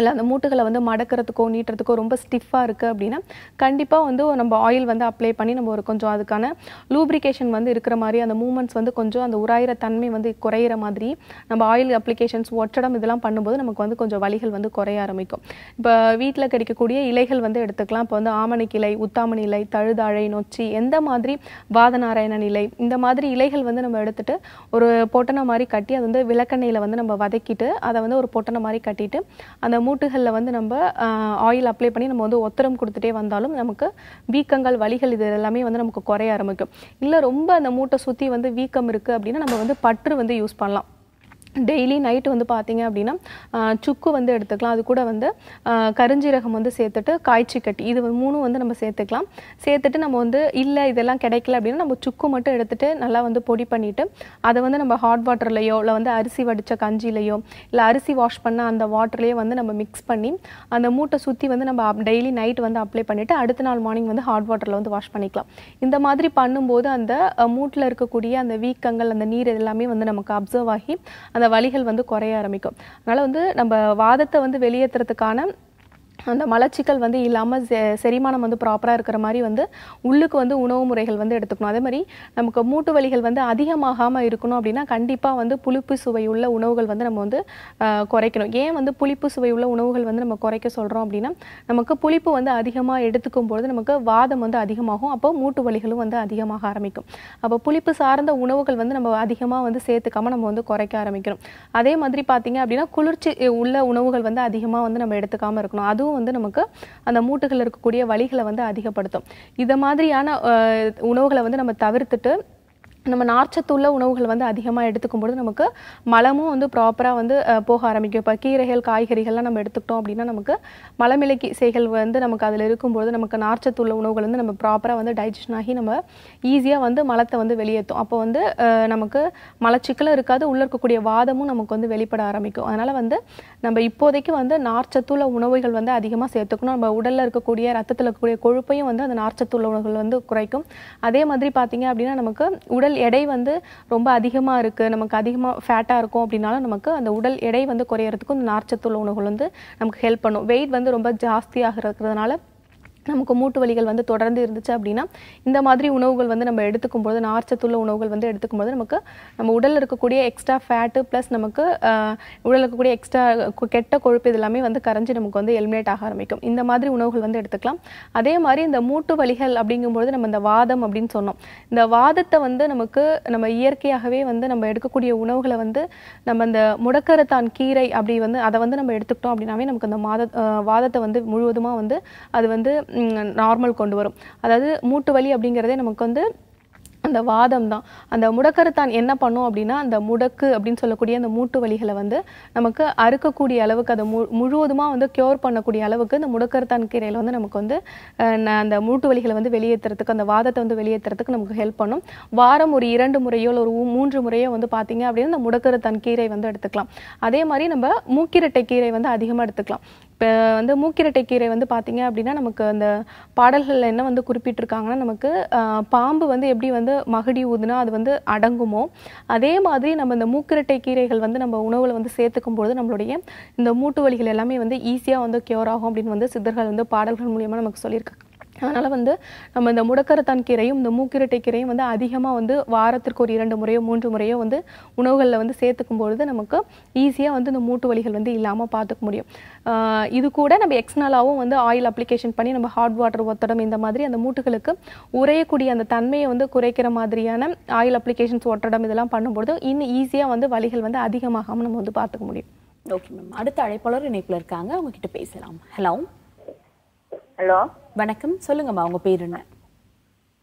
இல்லை அந்த மூட்டுகளை வந்து மடக்கிறதுக்கோ நீட்டுறதுக்கோ ரொம்ப ஸ்டிஃபாக இருக்குது அப்படின்னா கண்டிப்பாக வந்து நம்ம ஆயில் வந்து அப்ளை பண்ணி நம்ம ஒரு கொஞ்சம் அதுக்கான லூப்ரிகேஷன் வந்து இருக்கிற மாதிரி அந்த மூமெண்ட்ஸ் வந்து கொஞ்சம் அந்த உராயிற தன்மை வந்து குறையிற மாதிரி நம்ம ஆயில் அப்ளிகேஷன்ஸ் ஒற்றடம் இதெல்லாம் பண்ணும்போது நமக்கு வந்து கொஞ்சம் வலிகள் வந்து குறைய ஆரம்பிக்கும் இப்போ வீட்டில் கிடைக்கக்கூடிய இலைகள் வந்து எடுத்துக்கலாம் இப்போ வந்து ஆமணிக்கு இலை உத்தாமணி இலை தழுதாழை நொச்சி எந்த மாதிரி வாதநாராயணன் இலை இந்த மாதிரி இலைகள் வந்து நம்ம எடுத்துகிட்டு ஒரு பொட்டனை மாதிரி கட்டி அது வந்து விளக்கெண்ணெயில் வந்து நம்ம வதக்கிட்டு அதை வந்து ஒரு பொட்டனை மாதிரி கட்டிட்டு அந்த மூட்டுகளில் வந்து நம்ம ஆயில் அப்ளை பண்ணி நம்ம வந்து ஒத்தரம் கொடுத்துட்டே வந்தாலும் நமக்கு வீக்கங்கள் வலிகள் இது எல்லாமே வந்து நமக்கு குறைய ஆரம்பிக்கும் இல்லை ரொம்ப அந்த மூட்டை சுற்றி வந்து வீக்கம் இருக்குது அப்படின்னா நம்ம வந்து பற்று வந்து யூஸ் பண்ணலாம் டெய்லி நைட்டு வந்து பார்த்தீங்க அப்படின்னா சுக்கு வந்து எடுத்துக்கலாம் அது கூட வந்து கருஞ்சீரகம் வந்து சேர்த்துட்டு காய்ச்சி கட்டி இது மூணும் வந்து நம்ம சேர்த்துக்கலாம் சேர்த்துட்டு நம்ம வந்து இல்லை இதெல்லாம் கிடைக்கல அப்படின்னா நம்ம சுக்கு மட்டும் எடுத்துகிட்டு நல்லா வந்து பொடி பண்ணிவிட்டு அதை வந்து நம்ம ஹாட் வாட்டர்லேயோ இல்லை வந்து அரிசி வடித்த கஞ்சிலேயோ இல்லை அரிசி வாஷ் பண்ண அந்த வாட்டர்லேயோ வந்து நம்ம மிக்ஸ் பண்ணி அந்த மூட்டை சுற்றி வந்து நம்ம டெய்லி நைட் வந்து அப்ளை பண்ணிவிட்டு அடுத்த நாள் மார்னிங் வந்து ஹாட் வாட்டரில் வந்து வாஷ் பண்ணிக்கலாம் இந்த மாதிரி பண்ணும்போது அந்த மூட்டில் இருக்கக்கூடிய அந்த வீக்கங்கள் அந்த நீர் எல்லாமே வந்து நமக்கு அப்சர்வ் ஆகி அந்த வழிகள் வந்து குறைய ஆரம்பிக்கும் அதனால் வந்து நம்ம வாதத்தை வந்து வெளியேற்றுறதுக்கான அந்த மலச்சிக்கல் வந்து இல்லாமல் செரிமானம் வந்து ப்ராப்பராக இருக்கிற மாதிரி வந்து உள்ளுக்கு வந்து உணவு முறைகள் வந்து எடுத்துக்கணும் அதே மாதிரி நமக்கு மூட்டு வலிகள் வந்து அதிகமாகாமல் இருக்கணும் அப்படின்னா கண்டிப்பாக வந்து புளிப்பு சுவை உள்ள உணவுகள் வந்து நம்ம வந்து குறைக்கணும் ஏன் வந்து புளிப்பு சுவை உள்ள உணவுகள் வந்து நம்ம குறைக்க சொல்கிறோம் அப்படின்னா நமக்கு புளிப்பு வந்து அதிகமாக எடுத்துக்கும் பொழுது நமக்கு வாதம் வந்து அதிகமாகும் அப்போ மூட்டு வலிகளும் வந்து அதிகமாக ஆரம்பிக்கும் அப்போ புளிப்பு சார்ந்த உணவுகள் வந்து நம்ம அதிகமாக வந்து சேர்த்துக்காமல் நம்ம வந்து குறைக்க ஆரம்பிக்கணும் அதே மாதிரி பார்த்தீங்க அப்படின்னா குளிர்ச்சி உள்ள உணவுகள் வந்து அதிகமாக வந்து நம்ம எடுத்துக்காமல் இருக்கணும் அதுவும் அதுவும் வந்து நமக்கு அந்த மூட்டுகள் இருக்கக்கூடிய வழிகளை வந்து அதிகப்படுத்தும் இதை மாதிரியான உணவுகளை வந்து நம்ம தவிர்த்துட்டு நம்ம நார்ச்சத்துள்ள உணவுகள் வந்து அதிகமாக எடுத்துக்கும் பொழுது நமக்கு மலமும் வந்து ப்ராப்பராக வந்து போக ஆரம்பிக்கும் இப்போ கீரைகள் காய்கறிகள்லாம் நம்ம எடுத்துக்கிட்டோம் அப்படின்னா நமக்கு மலமிலை செய்கள் வந்து நமக்கு அதில் இருக்கும்பொழுது நமக்கு நார்ச்சத்துள்ள உணவுகள் வந்து நம்ம ப்ராப்பராக வந்து டைஜஷன் ஆகி நம்ம ஈஸியாக வந்து மலத்தை வந்து வெளியேற்றும் அப்போ வந்து நமக்கு மலச்சிக்கலும் இருக்காது உள்ளே இருக்கக்கூடிய வாதமும் நமக்கு வந்து வெளிப்பட ஆரம்பிக்கும் அதனால் வந்து நம்ம இப்போதைக்கு வந்து நார்ச்சத்துள்ள உணவுகள் வந்து அதிகமாக சேர்த்துக்கணும் நம்ம உடலில் இருக்கக்கூடிய ரத்தத்தில் இருக்கக்கூடிய கொழுப்பையும் வந்து அந்த நார்ச்சத்துள்ள உணவுகள் வந்து குறைக்கும் அதே மாதிரி பார்த்திங்க அப்படின்னா நமக்கு உடல் எடை வந்து ரொம்ப அதிகமாக இருக்குது நமக்கு அதிகமாக ஃபேட்டாக இருக்கும் அப்படின்னாலும் நமக்கு அந்த உடல் எடை வந்து குறையிறதுக்கும் இந்த நார்ச்சத்துள்ள உணவுகள் வந்து நமக்கு ஹெல்ப் பண்ணும் வெயிட் வந்து ரொம்ப ஜாஸ்தியாக இருக்கிறதுனால நமக்கு மூட்டு வலிகள் வந்து தொடர்ந்து இருந்துச்சு அப்படின்னா இந்த மாதிரி உணவுகள் வந்து நம்ம எடுத்துக்கும் போது நார்ச்சத்துள்ள உணவுகள் வந்து எடுத்துக்கும் போது நமக்கு நம்ம உடலில் இருக்கக்கூடிய எக்ஸ்ட்ரா ஃபேட்டு ப்ளஸ் நமக்கு உடலில் இருக்கக்கூடிய எக்ஸ்ட்ரா கெட்ட கொழுப்பு இதெல்லாமே வந்து கரைஞ்சி நமக்கு வந்து எலிமினேட் ஆக ஆரம்பிக்கும் இந்த மாதிரி உணவுகள் வந்து எடுத்துக்கலாம் அதே மாதிரி இந்த மூட்டு வலிகள் அப்படிங்கும்போது நம்ம இந்த வாதம் அப்படின்னு சொன்னோம் இந்த வாதத்தை வந்து நமக்கு நம்ம இயற்கையாகவே வந்து நம்ம எடுக்கக்கூடிய உணவுகளை வந்து நம்ம இந்த முடக்கரத்தான் கீரை அப்படி வந்து அதை வந்து நம்ம எடுத்துக்கிட்டோம் அப்படின்னாவே நமக்கு அந்த மாத வாதத்தை வந்து முழுவதுமாக வந்து அது வந்து நார்மல் கொண்டு வரும் அதாவது மூட்டு வலி அப்படிங்கிறதே நமக்கு வந்து அந்த வாதம் தான் அந்த முடக்கருத்தான் என்ன பண்ணும் அப்படின்னா அந்த முடக்கு அப்படின்னு சொல்லக்கூடிய அந்த மூட்டு வலிகளை வந்து நமக்கு அறுக்கக்கூடிய அளவுக்கு அதை மு முழுவதுமாக வந்து க்யூர் பண்ணக்கூடிய அளவுக்கு இந்த முடக்கருத்தான் கீரையில் வந்து நமக்கு வந்து அந்த மூட்டு வலிகளை வந்து வெளியேற்றுறதுக்கு அந்த வாதத்தை வந்து வெளியேற்றுறதுக்கு நமக்கு ஹெல்ப் பண்ணும் வாரம் ஒரு இரண்டு முறையோ இல்லை ஒரு மூன்று முறையோ வந்து பார்த்தீங்க அப்படின்னா இந்த முடக்கருத்தான் கீரை வந்து எடுத்துக்கலாம் அதே மாதிரி நம்ம மூக்கிரட்டை கீரை வந்து அதிகமாக எடுத்துக்கலாம் இப்போ வந்து மூக்கிரட்டை கீரை வந்து பார்த்திங்க அப்படின்னா நமக்கு அந்த பாடல்களில் என்ன வந்து குறிப்பிட்டிருக்காங்கன்னா நமக்கு பாம்பு வந்து எப்படி வந்து மகடி ஊதுனா அது வந்து அடங்குமோ அதே மாதிரி நம்ம இந்த மூக்கிரட்டை கீரைகள் வந்து நம்ம உணவில் வந்து சேர்த்துக்கும் பொழுது நம்மளுடைய இந்த மூட்டு வலிகள் எல்லாமே வந்து ஈஸியாக வந்து க்யூர் ஆகும் அப்படின்னு வந்து சித்தர்கள் வந்து பாடல்கள் மூலியமாக நமக்கு சொல்லியிருக்காங்க அதனால் வந்து நம்ம இந்த முடக்கரத்தான் கீரையும் இந்த மூக்கிரட்டை கீரையும் வந்து அதிகமாக வந்து வாரத்திற்கு ஒரு இரண்டு முறையோ மூன்று முறையோ வந்து உணவுகளில் வந்து சேர்த்துக்கும் பொழுது நமக்கு ஈஸியாக வந்து இந்த மூட்டு வலிகள் வந்து இல்லாமல் பார்த்துக்க முடியும் இது கூட நம்ம எக்ஸ்னலாகவும் வந்து ஆயில் அப்ளிகேஷன் பண்ணி நம்ம ஹாட் வாட்டர் ஒத்தடம் இந்த மாதிரி அந்த மூட்டுகளுக்கு உரையக்கூடிய அந்த தன்மையை வந்து குறைக்கிற மாதிரியான ஆயில் அப்ளிகேஷன்ஸ் ஒத்தடம் இதெல்லாம் பண்ணும்பொழுது இன்னும் ஈஸியாக வந்து வலிகள் வந்து அதிகமாகாமல் நம்ம வந்து பார்த்துக்க முடியும் ஓகே மேம் அடுத்த அழைப்பாளர் இணைப்பில் இருக்காங்க அவங்க கிட்டே பேசலாம் ஹலோ ஹலோ வணக்கம் சொல்லுங்கம்மா உங்க பேர் என்ன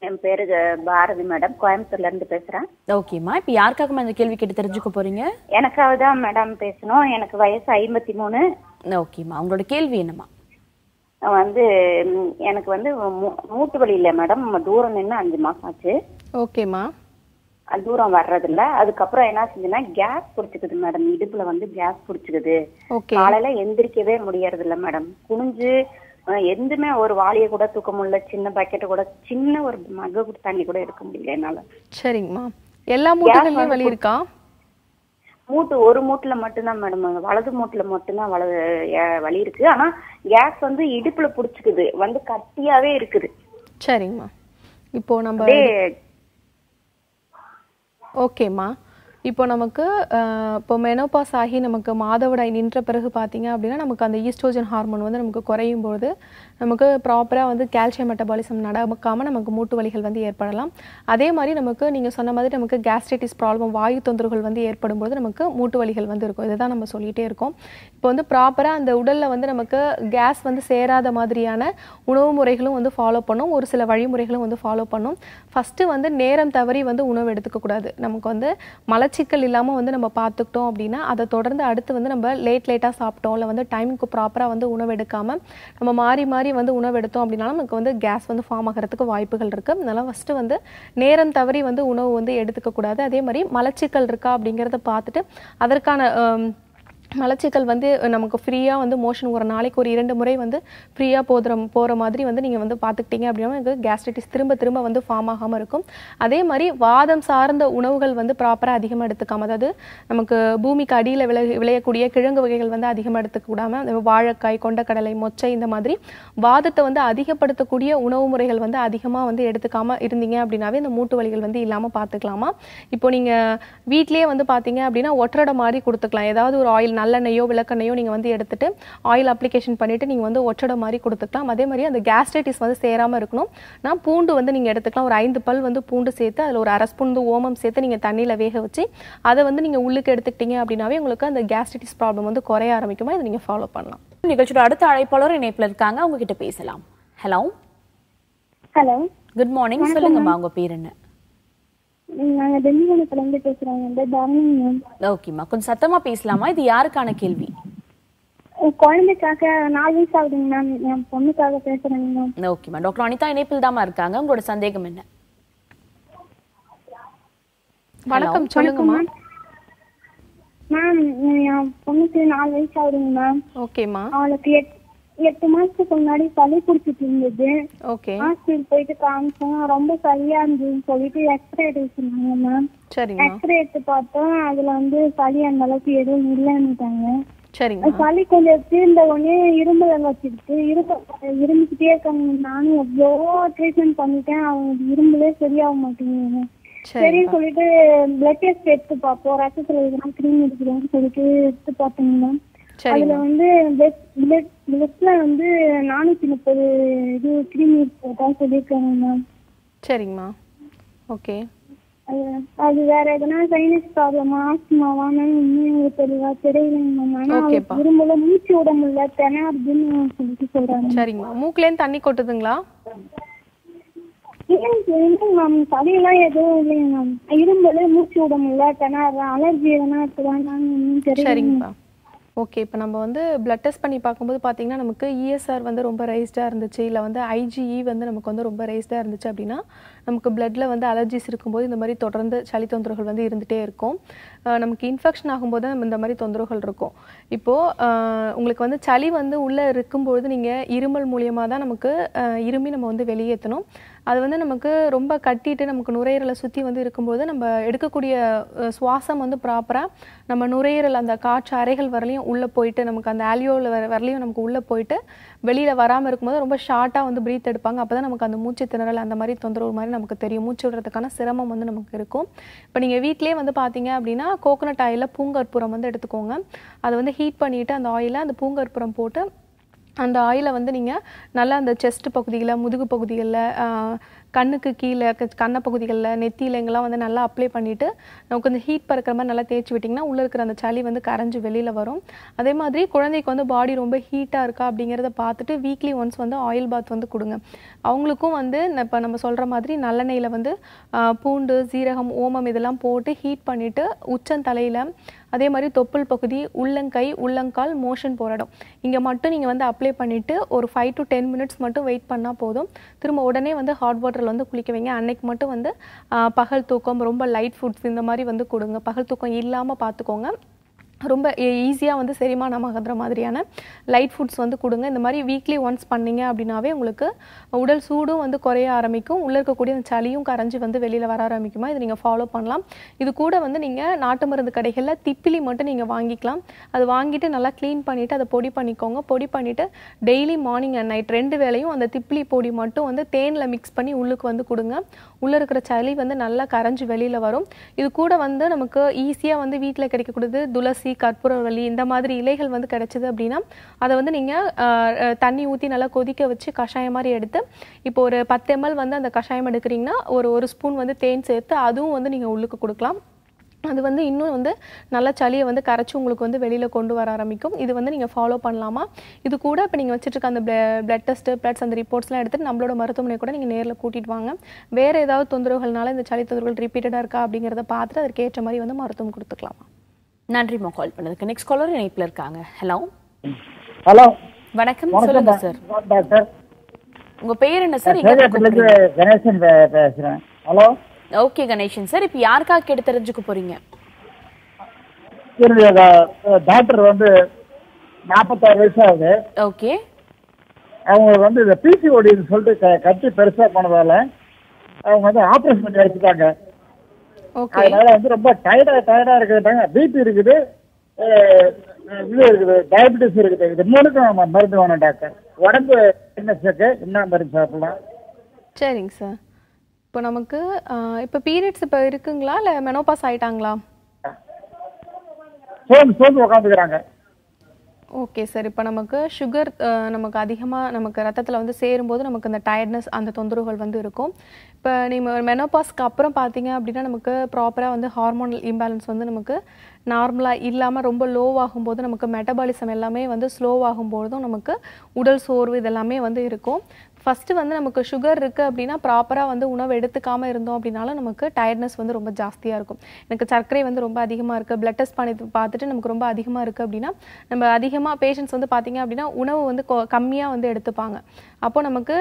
என் பேரு பாரதி மேடம் கோயம்புத்தூர்ல இருந்து பேசுறேன் ஓகேம்மா இப்ப யாருக்காக இந்த கேள்வி கேட்டு தெரிஞ்சுக்க போறீங்க எனக்காக தான் மேடம் பேசணும் எனக்கு வயசு ஐம்பத்தி மூணு ஓகேம்மா உங்களோட கேள்வி என்னம்மா வந்து எனக்கு வந்து மூட்டு வலி இல்லை மேடம் தூரம் நின்று அஞ்சு மாசம் ஆச்சு ஓகேம்மா தூரம் இல்ல அதுக்கப்புறம் என்ன செஞ்சுன்னா கேஸ் புடிச்சுக்குது மேடம் இடுப்புல வந்து கேஸ் புடிச்சுக்குது காலையில எந்திரிக்கவே முடியறது இல்ல மேடம் குனிஞ்சு எதுவுமே ஒரு வாளியை கூட தூக்க முடியல சின்ன பாக்கெட்டை கூட சின்ன ஒரு மக தண்ணி கூட எடுக்க முடியல என்னால சரிங்கம்மா எல்லா மூட்டுகள்லயும் வலி இருக்கா மூட்டு ஒரு மூட்டுல மட்டும்தான் மேடம் வலது மூட்டுல மட்டும்தான் வலது வலி இருக்கு ஆனா கேஸ் வந்து இடுப்புல புடிச்சுக்குது வந்து கட்டியாவே இருக்குது சரிங்கம்மா இப்போ நம்ம ஓகேம்மா இப்போ நமக்கு இப்போ மெனோபாஸ் ஆகி நமக்கு மாதவிடாய் நின்ற பிறகு பார்த்தீங்க அப்படின்னா நமக்கு அந்த ஈஸ்ட்ரோஜன் ஹார்மோன் வந்து நமக்கு குறையும் போது நமக்கு ப்ராப்பராக வந்து கால்சியம் மெட்டபாலிசம் நடக்காமல் நமக்கு மூட்டு வலிகள் வந்து ஏற்படலாம் அதே மாதிரி நமக்கு நீங்கள் சொன்ன மாதிரி நமக்கு கேஸ்ட்ரைட்டிஸ் ப்ராப்ளம் வாயு தொந்தரவுகள் வந்து ஏற்படும் போது நமக்கு மூட்டு வலிகள் வந்து இருக்கும் இதுதான் நம்ம சொல்லிகிட்டே இருக்கோம் இப்போ வந்து ப்ராப்பராக அந்த உடலில் வந்து நமக்கு கேஸ் வந்து சேராத மாதிரியான உணவு முறைகளும் வந்து ஃபாலோ பண்ணும் ஒரு சில வழிமுறைகளும் வந்து ஃபாலோ பண்ணும் ஃபஸ்ட்டு வந்து நேரம் தவறி வந்து உணவு எடுத்துக்கக்கூடாது நமக்கு வந்து மலை மலச்சிக்கல் இல்லாமல் வந்து நம்ம பார்த்துக்கிட்டோம் அப்படின்னா அதை தொடர்ந்து அடுத்து வந்து நம்ம லேட் லேட்டாக சாப்பிட்டோம் இல்லை வந்து டைமுக்கு ப்ராப்பராக வந்து உணவு எடுக்காமல் நம்ம மாறி மாறி வந்து உணவு எடுத்தோம் அப்படின்னாலும் நமக்கு வந்து கேஸ் வந்து ஃபார்ம் ஆகிறதுக்கு வாய்ப்புகள் இருக்குது அதனால் ஃபஸ்ட்டு வந்து நேரம் தவறி வந்து உணவு வந்து எடுத்துக்கக்கூடாது அதே மாதிரி மலச்சிக்கல் இருக்கா அப்படிங்கிறத பார்த்துட்டு அதற்கான மலச்சிக்கல் வந்து நமக்கு ஃப்ரீயாக வந்து மோஷன் ஒரு நாளைக்கு ஒரு இரண்டு முறை வந்து ஃப்ரீயாக போதுற போகிற மாதிரி வந்து நீங்கள் வந்து பார்த்துக்கிட்டீங்க அப்படின்னா எங்களுக்கு கேஸ்ட்ரைட்டிஸ் திரும்ப திரும்ப வந்து ஃபார்ம் ஆகாமல் இருக்கும் அதே மாதிரி வாதம் சார்ந்த உணவுகள் வந்து ப்ராப்பராக அதிகமாக எடுத்துக்காம அதாவது நமக்கு பூமிக்கு அடியில் விளை விளையக்கூடிய கிழங்கு வகைகள் வந்து அதிகமாக எடுத்துக்கூடாமல் வாழைக்காய் கொண்டக்கடலை மொச்சை இந்த மாதிரி வாதத்தை வந்து அதிகப்படுத்தக்கூடிய உணவு முறைகள் வந்து அதிகமாக வந்து எடுத்துக்காமல் இருந்தீங்க அப்படின்னாவே இந்த மூட்டு வலிகள் வந்து இல்லாமல் பார்த்துக்கலாமா இப்போ நீங்கள் வீட்லேயே வந்து பார்த்தீங்க அப்படின்னா ஒற்றடை மாதிரி கொடுத்துக்கலாம் ஏதாவது ஒரு ஆயில் நல்லெண்ணெயோ விளக்கெண்ணையோ நீங்கள் வந்து எடுத்துகிட்டு ஆயில் அப்ளிகேஷன் பண்ணிவிட்டு நீங்கள் வந்து ஒற்றடை மாதிரி கொடுத்துக்கலாம் அதே மாதிரி அந்த கேஸ்ட்ரைட்டிஸ் வந்து சேராமல் இருக்கணும் நான் பூண்டு வந்து நீங்கள் எடுத்துக்கலாம் ஒரு ஐந்து பல் வந்து பூண்டு சேர்த்து அதில் ஒரு அரை ஸ்பூன் வந்து ஓமம் சேர்த்து நீங்கள் தண்ணியில் வேக வச்சு அதை வந்து நீங்கள் உள்ளுக்கு எடுத்துக்கிட்டீங்க அப்படின்னாவே உங்களுக்கு அந்த கேஸ்ட்ரைட்டிஸ் ப்ராப்ளம் வந்து குறைய ஆரம்பிக்குமா இதை நீங்கள் ஃபாலோ பண்ணலாம் நிகழ்ச்சியோட அடுத்த அழைப்பாளர் இணைப்பில் இருக்காங்க அவங்க கிட்ட பேசலாம் ஹலோ ஹலோ குட் மார்னிங் சொல்லுங்கம்மா உங்க பேர் என்ன நாங்க திண்டிவனத்துல இருந்து பேசுறோம் என் பேர் மேம் ஓகேம்மா கொஞ்சம் சத்தமா பேசலாமா இது யாருக்கான கேள்வி குழந்தைக்காக நாலு வயசு ஆகுதுங்க மேம் என் பொண்ணுக்காக பேசுறேங்க மேம் ஓகேம்மா டாக்டர் அனிதா இணைப்பில் தாமா இருக்காங்க உங்களோட சந்தேகம் என்ன வணக்கம் சொல்லுங்கம்மா மேம் என் பொண்ணுக்கு நாலு வயசு ஆகுதுங்க மேம் ஓகேம்மா அவளுக்கு எட்டு மாசத்துக்கு முன்னாடி சளி பிடிச்சிட்டு இருந்தது ஹாஸ்பிட்டல் போயிட்டு காமிச்சோம் ரொம்ப சளியா இருந்ததுன்னு சொல்லிட்டு எக்ஸ்ரே எடுக்க சொன்னாங்க மேம் எக்ஸ்ரே எடுத்து பார்த்தோம் அதுல வந்து சளி அந்த அளவுக்கு எதுவும் இல்லைன்னுட்டாங்க சளி கொஞ்சம் தீர்ந்த உடனே இரும்புல வச்சிருக்கு இரும்பல் இருந்துகிட்டே இருக்காங்க நானும் எவ்வளவு ட்ரீட்மெண்ட் பண்ணிட்டேன் அவங்க இரும்புலே சரியாக மாட்டேங்குது சரி சொல்லிட்டு பிளட் டெஸ்ட் எடுத்து பார்ப்போம் ரசத்துல எதுனா கிரீம் எடுக்கிறோம்னு சொல்லிட்டு எடுத்து பார்த்தீங்கன்னா அதுல வந்து லெஃப்ட்ல வந்து நானூத்தி முப்பது இது கிரீம் இருக்கதான் சொல்லியிருக்காங்க மேம் சரிங்கம்மா ஓகே அது வேற எதனா சைனஸ் ப்ராப்ளமா ஆஸ்மாவா இன்னும் தெளிவா மேம் விரும்பல மூச்சு விட முடியல தினம் அப்படின்னு சொல்லிட்டு சொல்றாங்க சரிங்கம்மா மூக்குல இருந்து தண்ணி கொட்டுதுங்களா இல்லைங்க மேம் எதுவும் இல்லைங்க மேம் இரும்பல மூச்சு விட முடியல ஓகே இப்போ நம்ம வந்து பிளட் டெஸ்ட் பண்ணி பார்க்கும்போது பார்த்தீங்கன்னா நமக்கு இஎஸ்ஆர் e வந்து ரொம்ப ரைஸ்டாக இருந்துச்சு இல்லை வந்து ஐஜிஇ e வந்து நமக்கு வந்து ரொம்ப ரைஸ்டாக இருந்துச்சு அப்படின்னா நமக்கு பிளட்டில் வந்து அலர்ஜிஸ் இருக்கும்போது இந்த மாதிரி தொடர்ந்து சளி தொந்தரவுகள் வந்து இருந்துகிட்டே இருக்கும் நமக்கு இன்ஃபெக்ஷன் ஆகும்போது நம்ம இந்த மாதிரி தொந்தரவுகள் இருக்கும் இப்போது உங்களுக்கு வந்து சளி வந்து உள்ளே இருக்கும்பொழுது நீங்கள் இருமல் மூலியமாக தான் நமக்கு இருமி நம்ம வந்து வெளியேற்றணும் அது வந்து நமக்கு ரொம்ப கட்டிட்டு நமக்கு நுரையீரலை சுற்றி வந்து இருக்கும்போது நம்ம எடுக்கக்கூடிய சுவாசம் வந்து ப்ராப்பராக நம்ம நுரையீரல் அந்த காற்று அறைகள் வரலையும் உள்ளே போயிட்டு நமக்கு அந்த ஆலியோவில் வர வரலையும் நமக்கு உள்ளே போயிட்டு வெளியில் வராமல் இருக்கும்போது ரொம்ப ஷார்ட்டாக வந்து ப்ரீத் எடுப்பாங்க அப்போ தான் நமக்கு அந்த மூச்சு திணறல் அந்த மாதிரி தொந்தரவு மாதிரி நமக்கு தெரியும் மூச்சு விடுறதுக்கான சிரமம் வந்து நமக்கு இருக்கும் இப்போ நீங்கள் வீட்டிலே வந்து பார்த்தீங்க அப்படின்னா கோகோனட் ஆயிலில் பூங்கற்பூரம் வந்து எடுத்துக்கோங்க அதை வந்து ஹீட் பண்ணிவிட்டு அந்த ஆயிலில் அந்த பூங்கற்பூரம் போட்டு அந்த ஆயிலை வந்து நீங்கள் நல்லா அந்த செஸ்ட் பகுதியில் முதுகு பகுதிகளில் கண்ணுக்கு கீழே கண்ண பகுதிகளில் நெத்தியில் எங்கெல்லாம் வந்து நல்லா அப்ளை பண்ணிவிட்டு நமக்கு கொஞ்சம் ஹீட் பறக்கிற மாதிரி நல்லா தேய்ச்சி விட்டிங்கன்னா உள்ளே இருக்கிற அந்த சளி வந்து கரைஞ்சி வெளியில் வரும் அதே மாதிரி குழந்தைக்கு வந்து பாடி ரொம்ப ஹீட்டாக இருக்கா அப்படிங்கிறத பார்த்துட்டு வீக்லி ஒன்ஸ் வந்து ஆயில் பாத் வந்து கொடுங்க அவங்களுக்கும் வந்து இப்போ நம்ம சொல்கிற மாதிரி நல்லெண்ணெயில் வந்து பூண்டு சீரகம் ஓமம் இதெல்லாம் போட்டு ஹீட் பண்ணிவிட்டு உச்சந்தலையில் அதே மாதிரி தொப்புள் பகுதி உள்ளங்கை உள்ளங்கால் மோஷன் போகிற இடம் இங்கே மட்டும் நீங்கள் வந்து அப்ளை பண்ணிவிட்டு ஒரு ஃபைவ் டு டென் மினிட்ஸ் மட்டும் வெயிட் பண்ணால் போதும் திரும்ப உடனே வந்து ஹாட் வாட்டரில் வந்து குளிக்க வைங்க அன்னைக்கு மட்டும் வந்து பகல் தூக்கம் ரொம்ப லைட் ஃபுட்ஸ் இந்த மாதிரி வந்து கொடுங்க பகல் தூக்கம் இல்லாமல் பார்த்துக்கோங்க ரொம்ப ஈஸியாக e-, வந்து செரிமானமாகிற மாதிரியான லைட் ஃபுட்ஸ் வந்து கொடுங்க இந்த மாதிரி வீக்லி ஒன்ஸ் பண்ணிங்க அப்படின்னாவே உங்களுக்கு உடல் சூடும் வந்து குறைய ஆரம்பிக்கும் உள்ளே இருக்கக்கூடிய அந்த சளியும் கரைஞ்சி வந்து வெளியில் வர ஆரம்பிக்குமா இதை நீங்கள் ஃபாலோ பண்ணலாம் இது கூட வந்து நீங்கள் நாட்டு மருந்து கடைகளில் திப்பிலி மட்டும் நீங்கள் வாங்கிக்கலாம் அது வாங்கிட்டு நல்லா க்ளீன் பண்ணிவிட்டு அதை பொடி பண்ணிக்கோங்க பொடி பண்ணிவிட்டு டெய்லி மார்னிங் அண்ட் நைட் ரெண்டு வேலையும் அந்த திப்பிலி பொடி மட்டும் வந்து தேனில் மிக்ஸ் பண்ணி உள்ளுக்கு வந்து கொடுங்க உள்ளே இருக்கிற சளி வந்து நல்லா கரைஞ்சி வெளியில் வரும் இது கூட வந்து நமக்கு ஈஸியாக வந்து வீட்டில் கிடைக்கக்கூடியது துளசி கற்பூரவள்ளி இந்த மாதிரி இலைகள் வந்து கிடைச்சிது அப்படின்னா அதை வந்து நீங்கள் தண்ணி ஊற்றி நல்லா கொதிக்க வச்சு கஷாயம் மாதிரி எடுத்து இப்போ ஒரு பத்து எம்எல் வந்து அந்த கஷாயம் எடுக்கிறீங்கன்னா ஒரு ஒரு ஸ்பூன் வந்து தேன் சேர்த்து அதுவும் வந்து நீங்கள் உள்ளுக்கு கொடுக்கலாம் அது வந்து இன்னும் வந்து நல்ல சளியை வந்து கரைச்சி உங்களுக்கு வந்து வெளியில் கொண்டு வர ஆரம்பிக்கும் இது வந்து நீங்கள் ஃபாலோ பண்ணலாமா இது கூட இப்போ நீங்கள் வச்சுட்டு அந்த பிளட் டெஸ்ட்டு பிளட்ஸ் அந்த ரிப்போர்ட்ஸ்லாம் எடுத்துகிட்டு நம்மளோட மருத்துவமனை கூட நீங்கள் நேரில் கூட்டிகிட்டு வாங்க வேறு ஏதாவது தொந்தரவுகள்னால இந்த சளி தொந்தரவுகள் ரிப்பீட்டடாக இருக்கா அப்படிங்கிறத பார்த்துட்டு அதற்கேற்ற மாதிரி வந்து மருத்துவம் கொடுத்துக்கலாமா மா கால் பண்ணதுக்கு நெக்ஸ்ட் காலர் இணைப்பில் இருக்காங்க ஹலோ ஹலோ வணக்கம் சொல்லுங்க சார் உங்க பேர் என்ன சார் கணேசன் பேசுறேன் ஹலோ ஓகே கணேஷன் சார் இப்ப யாருக்காக கேட்டு தெரிஞ்சுக்க போறீங்க டாக்டர் வந்து நாற்பத்தாறு வயசு ஆகுது ஓகே அவங்க வந்து இந்த பிசிஓடின்னு சொல்லிட்டு கட்டி பெருசா போனதால அவங்க வந்து ஆபரேஷன் பண்ணி வச்சுட்டாங்க அதனால வந்து ரொம்ப டயர்டா டயர்டா இருக்கிறாங்க பிபி இருக்குது இது இருக்குது டயபிட்டிஸ் இருக்குது இது மூணுக்கும் நம்ம மருந்து வேணும் டாக்டர் உடம்பு என்ன என்ன மருந்து சாப்பிடலாம் சரிங்க சார் இப்போ நமக்கு இப்போ பீரியட்ஸ் இப்போ இருக்குங்களா இல்ல மெனோபாஸ் ஆயிட்டாங்களா ஓகே சார் இப்போ நமக்கு சுகர் நமக்கு அதிகமாக நமக்கு ரத்தத்தில் வந்து சேரும்போது நமக்கு இந்த டயர்ட்னஸ் அந்த தொந்தரவுகள் வந்து இருக்கும் இப்போ நீங்கள் மெனோபாஸ்க்கு அப்புறம் பார்த்தீங்க அப்படின்னா நமக்கு ப்ராப்பராக வந்து ஹார்மோனல் இம்பேலன்ஸ் வந்து நமக்கு நார்மலாக இல்லாமல் ரொம்ப லோவாகும் போது நமக்கு மெட்டபாலிசம் எல்லாமே வந்து ஸ்லோவாகும் போதும் நமக்கு உடல் சோர்வு இதெல்லாமே வந்து இருக்கும் ஃபஸ்ட்டு வந்து நமக்கு சுகர் இருக்குது அப்படின்னா ப்ராப்பராக வந்து உணவு எடுத்துக்காமல் இருந்தோம் அப்படின்னாலும் நமக்கு டயர்ட்னஸ் வந்து ரொம்ப ஜாஸ்தியாக இருக்கும் எனக்கு சர்க்கரை வந்து ரொம்ப அதிகமாக இருக்குது பிளட் டெஸ்ட் பண்ணி பார்த்துட்டு நமக்கு ரொம்ப அதிகமாக இருக்குது அப்படின்னா நம்ம அதிகமாக பேஷண்ட்ஸ் வந்து பார்த்திங்க அப்படின்னா உணவு வந்து கம்மியாக வந்து எடுத்துப்பாங்க அப்போ நமக்கு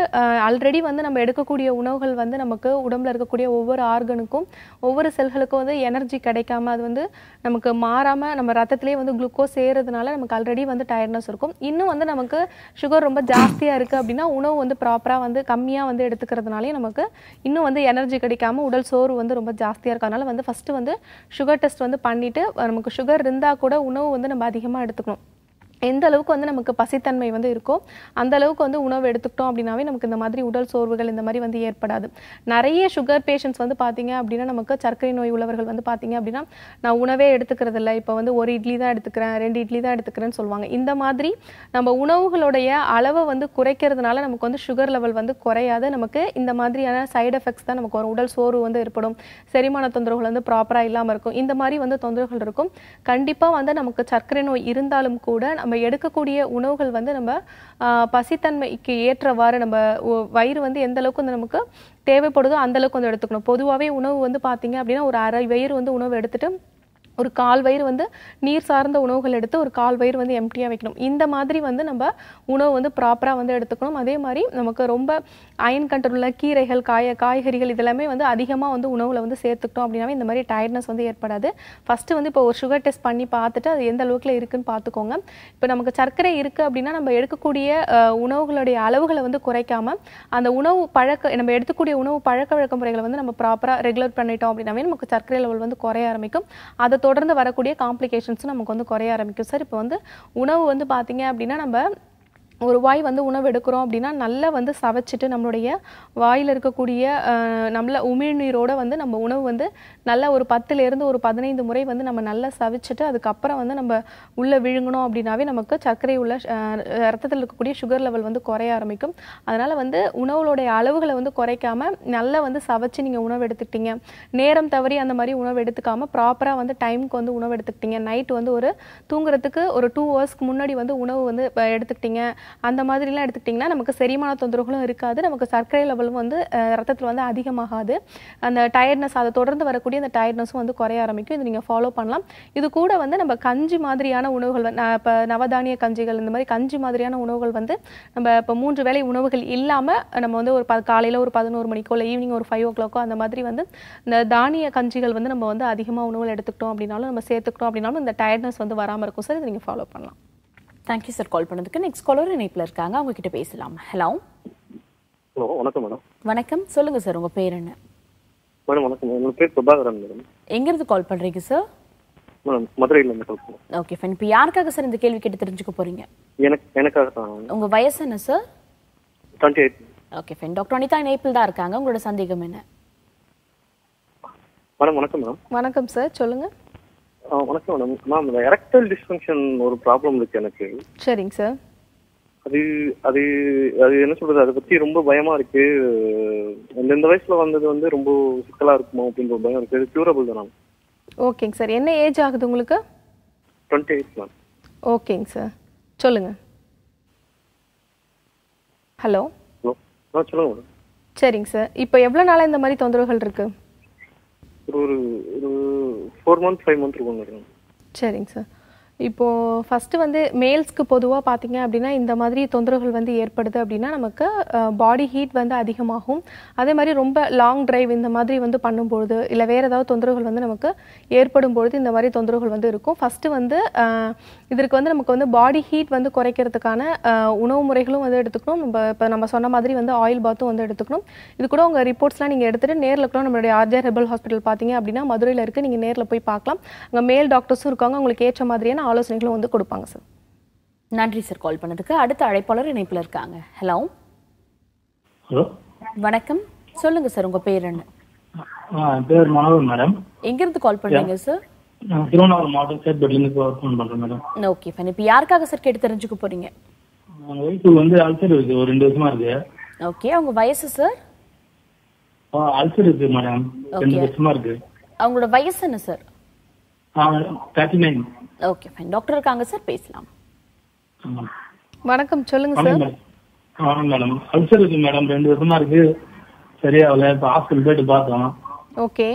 ஆல்ரெடி வந்து நம்ம எடுக்கக்கூடிய உணவுகள் வந்து நமக்கு உடம்புல இருக்கக்கூடிய ஒவ்வொரு ஆர்கனுக்கும் ஒவ்வொரு செல்களுக்கும் வந்து எனர்ஜி கிடைக்காம அது வந்து நமக்கு மாறாமல் நம்ம ரத்தத்திலே வந்து குளுக்கோஸ் சேர்றதுனால நமக்கு ஆல்ரெடி வந்து டயர்னஸ் இருக்கும் இன்னும் வந்து நமக்கு சுகர் ரொம்ப ஜாஸ்தியாக இருக்குது அப்படின்னா உணவு வந்து ப்ராப்பராக வந்து கம்மியாக வந்து எடுத்துக்கிறதுனாலே நமக்கு இன்னும் வந்து எனர்ஜி கிடைக்காம உடல் சோறு வந்து ரொம்ப ஜாஸ்தியாக அதனால் வந்து ஃபஸ்ட்டு வந்து சுகர் டெஸ்ட் வந்து பண்ணிவிட்டு நமக்கு சுகர் இருந்தால் கூட உணவு வந்து நம்ம அதிகமாக எடுத்துக்கணும் எந்த அளவுக்கு வந்து நமக்கு பசித்தன்மை வந்து இருக்கோ அந்த அளவுக்கு வந்து உணவு எடுத்துக்கிட்டோம் அப்படின்னாவே நமக்கு இந்த மாதிரி உடல் சோர்வுகள் இந்த மாதிரி வந்து ஏற்படாது நிறைய சுகர் பேஷண்ட்ஸ் வந்து பார்த்தீங்க அப்படின்னா நமக்கு சர்க்கரை நோய் உள்ளவர்கள் வந்து பார்த்தீங்க அப்படின்னா நான் உணவே எடுத்துக்கிறது இல்லை இப்போ வந்து ஒரு இட்லி தான் எடுத்துக்கிறேன் ரெண்டு இட்லி தான் எடுத்துக்கிறேன்னு சொல்லுவாங்க இந்த மாதிரி நம்ம உணவுகளுடைய அளவை வந்து குறைக்கிறதுனால நமக்கு வந்து சுகர் லெவல் வந்து குறையாது நமக்கு இந்த மாதிரியான சைடு எஃபெக்ட்ஸ் தான் நமக்கு வரும் உடல் சோர்வு வந்து ஏற்படும் செரிமான தொந்தரவுகள் வந்து ப்ராப்பராக இல்லாமல் இருக்கும் இந்த மாதிரி வந்து தொந்தரவுகள் இருக்கும் கண்டிப்பாக வந்து நமக்கு சர்க்கரை நோய் இருந்தாலும் கூட நம்ம நம்ம எடுக்கக்கூடிய உணவுகள் வந்து நம்ம பசித்தன்மைக்கு ஏற்றவாறு நம்ம வயிறு வந்து எந்த அளவுக்கு வந்து நமக்கு தேவைப்படுதோ அந்த அளவுக்கு வந்து எடுத்துக்கணும் பொதுவாகவே உணவு வந்து பார்த்தீங்க அப்படின்னா ஒரு அரை வயிறு வந்து உணவு எடுத்துட்டு ஒரு கால் வயிறு வந்து நீர் சார்ந்த உணவுகள் எடுத்து ஒரு கால் வயிறு வந்து எம்டியாக வைக்கணும் இந்த மாதிரி வந்து நம்ம உணவு வந்து ப்ராப்பராக வந்து எடுத்துக்கணும் அதே மாதிரி நமக்கு ரொம்ப அயன் கண்டர் உள்ள கீரைகள் காய காய்கறிகள் இதெல்லாமே வந்து அதிகமாக வந்து உணவில் வந்து சேர்த்துக்கிட்டோம் அப்படின்னாவே இந்த மாதிரி டயர்ட்னஸ் வந்து ஏற்படாது ஃபஸ்ட்டு வந்து இப்போ ஒரு சுகர் டெஸ்ட் பண்ணி பார்த்துட்டு அது எந்த அளவுக்குல இருக்குன்னு பார்த்துக்கோங்க இப்போ நமக்கு சர்க்கரை இருக்குது அப்படின்னா நம்ம எடுக்கக்கூடிய உணவுகளுடைய அளவுகளை வந்து குறைக்காமல் அந்த உணவு பழக்க நம்ம எடுத்துக்கூடிய உணவு பழக்க வழக்க முறைகளை வந்து நம்ம ப்ராப்பராக ரெகுலர் பண்ணிட்டோம் அப்படின்னாவே நமக்கு சர்க்கரை லெவல் வந்து குறைய ஆரம்பிக்கும் அதை தொடர்ந்து வரக்கூடிய காம்ப்ளிகேஷன்ஸும் நமக்கு வந்து குறைய ஆரம்பிக்கும் சார் இப்போ வந்து உணவு வந்து பார்த்தீங்க அப்படின்னா நம்ம ஒரு வாய் வந்து உணவு எடுக்கிறோம் அப்படின்னா நல்லா வந்து சவைச்சிட்டு நம்மளுடைய வாயில் இருக்கக்கூடிய நம்மள உமிழ்நீரோடு வந்து நம்ம உணவு வந்து நல்லா ஒரு பத்துலேருந்து ஒரு பதினைந்து முறை வந்து நம்ம நல்லா சவைச்சிட்டு அதுக்கப்புறம் வந்து நம்ம உள்ளே விழுங்கணும் அப்படின்னாவே நமக்கு சர்க்கரை உள்ள ரத்தத்தில் இருக்கக்கூடிய சுகர் லெவல் வந்து குறைய ஆரம்பிக்கும் அதனால் வந்து உணவுகளுடைய அளவுகளை வந்து குறைக்காமல் நல்லா வந்து சவைச்சு நீங்கள் உணவு எடுத்துக்கிட்டீங்க நேரம் தவறி அந்த மாதிரி உணவு எடுத்துக்காமல் ப்ராப்பராக வந்து டைமுக்கு வந்து உணவு எடுத்துக்கிட்டீங்க நைட் வந்து ஒரு தூங்குறதுக்கு ஒரு டூ ஹவர்ஸ்க்கு முன்னாடி வந்து உணவு வந்து எடுத்துக்கிட்டீங்க அந்த மாதிரிலாம் எடுத்துக்கிட்டிங்கன்னா நமக்கு செரிமான தொந்தரவுகளும் இருக்காது நமக்கு சர்க்கரை லெவலும் வந்து ரத்தத்தில் வந்து அதிகமாகாது அந்த டயர்ட்னஸ் அதை தொடர்ந்து வரக்கூடிய அந்த டயர்ட்னஸும் வந்து குறைய ஆரம்பிக்கும் இது நீங்கள் ஃபாலோ பண்ணலாம் இது கூட வந்து நம்ம கஞ்சி மாதிரியான உணவுகள் இப்போ நவதானிய கஞ்சிகள் இந்த மாதிரி கஞ்சி மாதிரியான உணவுகள் வந்து நம்ம இப்போ மூன்று வேலை உணவுகள் இல்லாமல் நம்ம வந்து ஒரு ப காலையில் ஒரு பதினோரு மணிக்கோ இல்லை ஈவினிங் ஒரு ஃபைவ் ஓ கிளாக்கோ அந்த மாதிரி வந்து இந்த தானிய கஞ்சிகள் வந்து நம்ம வந்து அதிகமாக உணவுகள் எடுத்துக்கிட்டோம் அப்படின்னாலும் நம்ம சேர்த்துக்கிட்டோம் அப்படின்னாலும் இந்த டயர்ட்னஸ் வந்து வராமல் இருக்கும் சார் இதை நீங்கள் ஃபாலோ பண்ணலாம் தேங்க் யூ சார் கால் பண்ணதுக்கு நெக்ஸ்ட் காலர் இணைப்பில் இருக்காங்க அவங்க கிட்ட பேசலாம் ஹலோ ஹலோ வணக்கம் மேடம் வணக்கம் சொல்லுங்க சார் உங்க பேர் என்ன மேடம் வணக்கம் என்னோட பேர் பிரபாகரன் மேடம் எங்க இருந்து கால் பண்றீங்க சார் மேடம் மதுரையில இருந்து கால் பண்ணுவோம் ஓகே ஃபைன் இப்போ யாருக்காக சார் இந்த கேள்வி கேட்டு தெரிஞ்சுக்க போறீங்க எனக்கு எனக்காக தான் உங்க வயசு என்ன sir twenty eight okay fine doctor Anitha இணைப்பில் தான் இருக்காங்க உங்களோட சந்தேகம் என்ன மேடம் வணக்கம் மேடம் வணக்கம் சார் சொல்லுங்க வணக்கம் மேடம் மேம் இந்த எரக்டல் டிஸ்ஃபங்க்ஷன் ஒரு ப்ராப்ளம் இருக்கு எனக்கு சரிங்க சார் அது அது அது என்ன சொல்றது அதை பத்தி ரொம்ப பயமா இருக்கு இந்த வயசுல வந்தது வந்து ரொம்ப சிக்கலா இருக்குமா அப்படின்ற பயம் இருக்கு இது கியூரபிள் தானா ஓகேங்க சார் என்ன ஏஜ் ஆகுது உங்களுக்கு டுவெண்ட்டி எயிட் மேம் ஓகேங்க சார் சொல்லுங்க ஹலோ ஹலோ சொல்லுங்க மேடம் சரிங்க சார் இப்போ எவ்வளோ நாளாக இந்த மாதிரி தொந்தரவுகள் இருக்குது ஒரு ஒரு ஃபோர் மந்த் ஃபைவ் மந்த் இருக்கும் சரிங்க சார் இப்போது ஃபஸ்ட்டு வந்து மேல்ஸ்க்கு பொதுவாக பார்த்தீங்க அப்படின்னா இந்த மாதிரி தொந்தரவுகள் வந்து ஏற்படுது அப்படின்னா நமக்கு பாடி ஹீட் வந்து அதிகமாகும் அதே மாதிரி ரொம்ப லாங் ட்ரைவ் இந்த மாதிரி வந்து பண்ணும்பொழுது இல்லை வேறு ஏதாவது தொந்தரவுகள் வந்து நமக்கு ஏற்படும் பொழுது இந்த மாதிரி தொந்தரவுகள் வந்து இருக்கும் ஃபஸ்ட்டு வந்து இதற்கு வந்து நமக்கு வந்து பாடி ஹீட் வந்து குறைக்கிறதுக்கான உணவு முறைகளும் வந்து எடுத்துக்கணும் நம்ம இப்போ நம்ம சொன்ன மாதிரி வந்து ஆயில் பாத்தும் வந்து எடுத்துக்கணும் இது கூட உங்கள் ரிப்போர்ட்ஸ்லாம் நீங்கள் எடுத்துகிட்டு நேரில் கூட நம்மளுடைய ஆர்ஜர் ஹெர்பல் ஹாஸ்பிட்டல் பார்த்தீங்க அப்படின்னா மதுரையில் இருக்குது நீங்கள் நேரில் போய் பார்க்கலாம் அங்கே மேல் டாக்டர்ஸும் இருக்காங்க உங்களுக்கு ஏற்ற மாதிரியான ஆலோசனைகளும் வந்து கொடுப்பாங்க சார் நன்றி சார் கால் பண்ணதுக்கு அடுத்த அழைப்பாளர் இணைப்பில் இருக்காங்க ஹலோ ஹலோ வணக்கம் சொல்லுங்க சார் உங்க பேர் என்ன பேர் மனோகர் மேடம் எங்க இருந்து கால் பண்றீங்க சார் திருவண்ணாமலை மாவட்டம் ஃபோன் மேடம் ஓகே ஃபைன் இப்போ யாருக்காக சார் கேட்டு தெரிஞ்சுக்க போறீங்க வந்து அல்சர் இருக்கு ஒரு ரெண்டு வருஷமா இருக்கு ஓகே அவங்க வயசு சார் அல்சர் இருக்கு மேடம் ரெண்டு வருஷமா இருக்கு அவங்களோட வயசு என்ன sir thirty nine okay fine doctor இருக்காங்க சார் பேசலாம் வணக்கம் சொல்லுங்க சார் வணக்கம் மேடம் அல்சர் இருக்கு மேடம் ரெண்டு வருஷமா இருக்கு சரியாவல இப்ப ஹாஸ்பிட்டல் போயிட்டு பார்த்தோம் ஓகே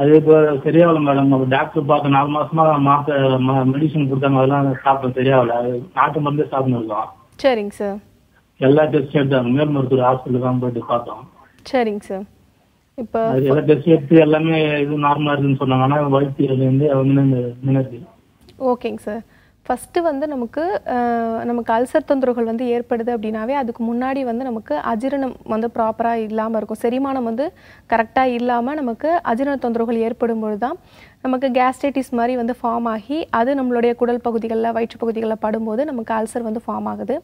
அது இப்போ சரியாகல மேடம் அப்போ டாக்டர் பார்த்து நாலு மாசமா மாத்த மெடிசன் கொடுத்தாங்க அதெல்லாம் சாப்பிட்டோம் சரியாகல நாட்டு மருந்தே சாப்பிடணும் சரிங்க சார் எல்லா டெஸ்ட் எடுத்தாங்க மேல் மருத்துவர் ஹாஸ்பிட்டல் தான் போயிட்டு பார்த்தோம் சரிங்க சார் ஓகேங்க சார் ஃபஸ்ட்டு வந்து நமக்கு நமக்கு அல்சர் தொந்தரவுகள் வந்து ஏற்படுது அப்படின்னாவே அதுக்கு முன்னாடி வந்து நமக்கு அஜீரணம் வந்து ப்ராப்பராக இல்லாமல் இருக்கும் செரிமானம் வந்து கரெக்டாக இல்லாமல் நமக்கு அஜீரண தொந்தரவுகள் ஏற்படும் பொழுது தான் நமக்கு கேஸ்டைட்டிஸ் மாதிரி வந்து ஃபார்ம் ஆகி அது நம்மளுடைய குடல் பகுதிகளில் வயிற்று பகுதிகளில் படும்போது நமக்கு அல்சர் வந்து ஃபார்ம் ஆகுது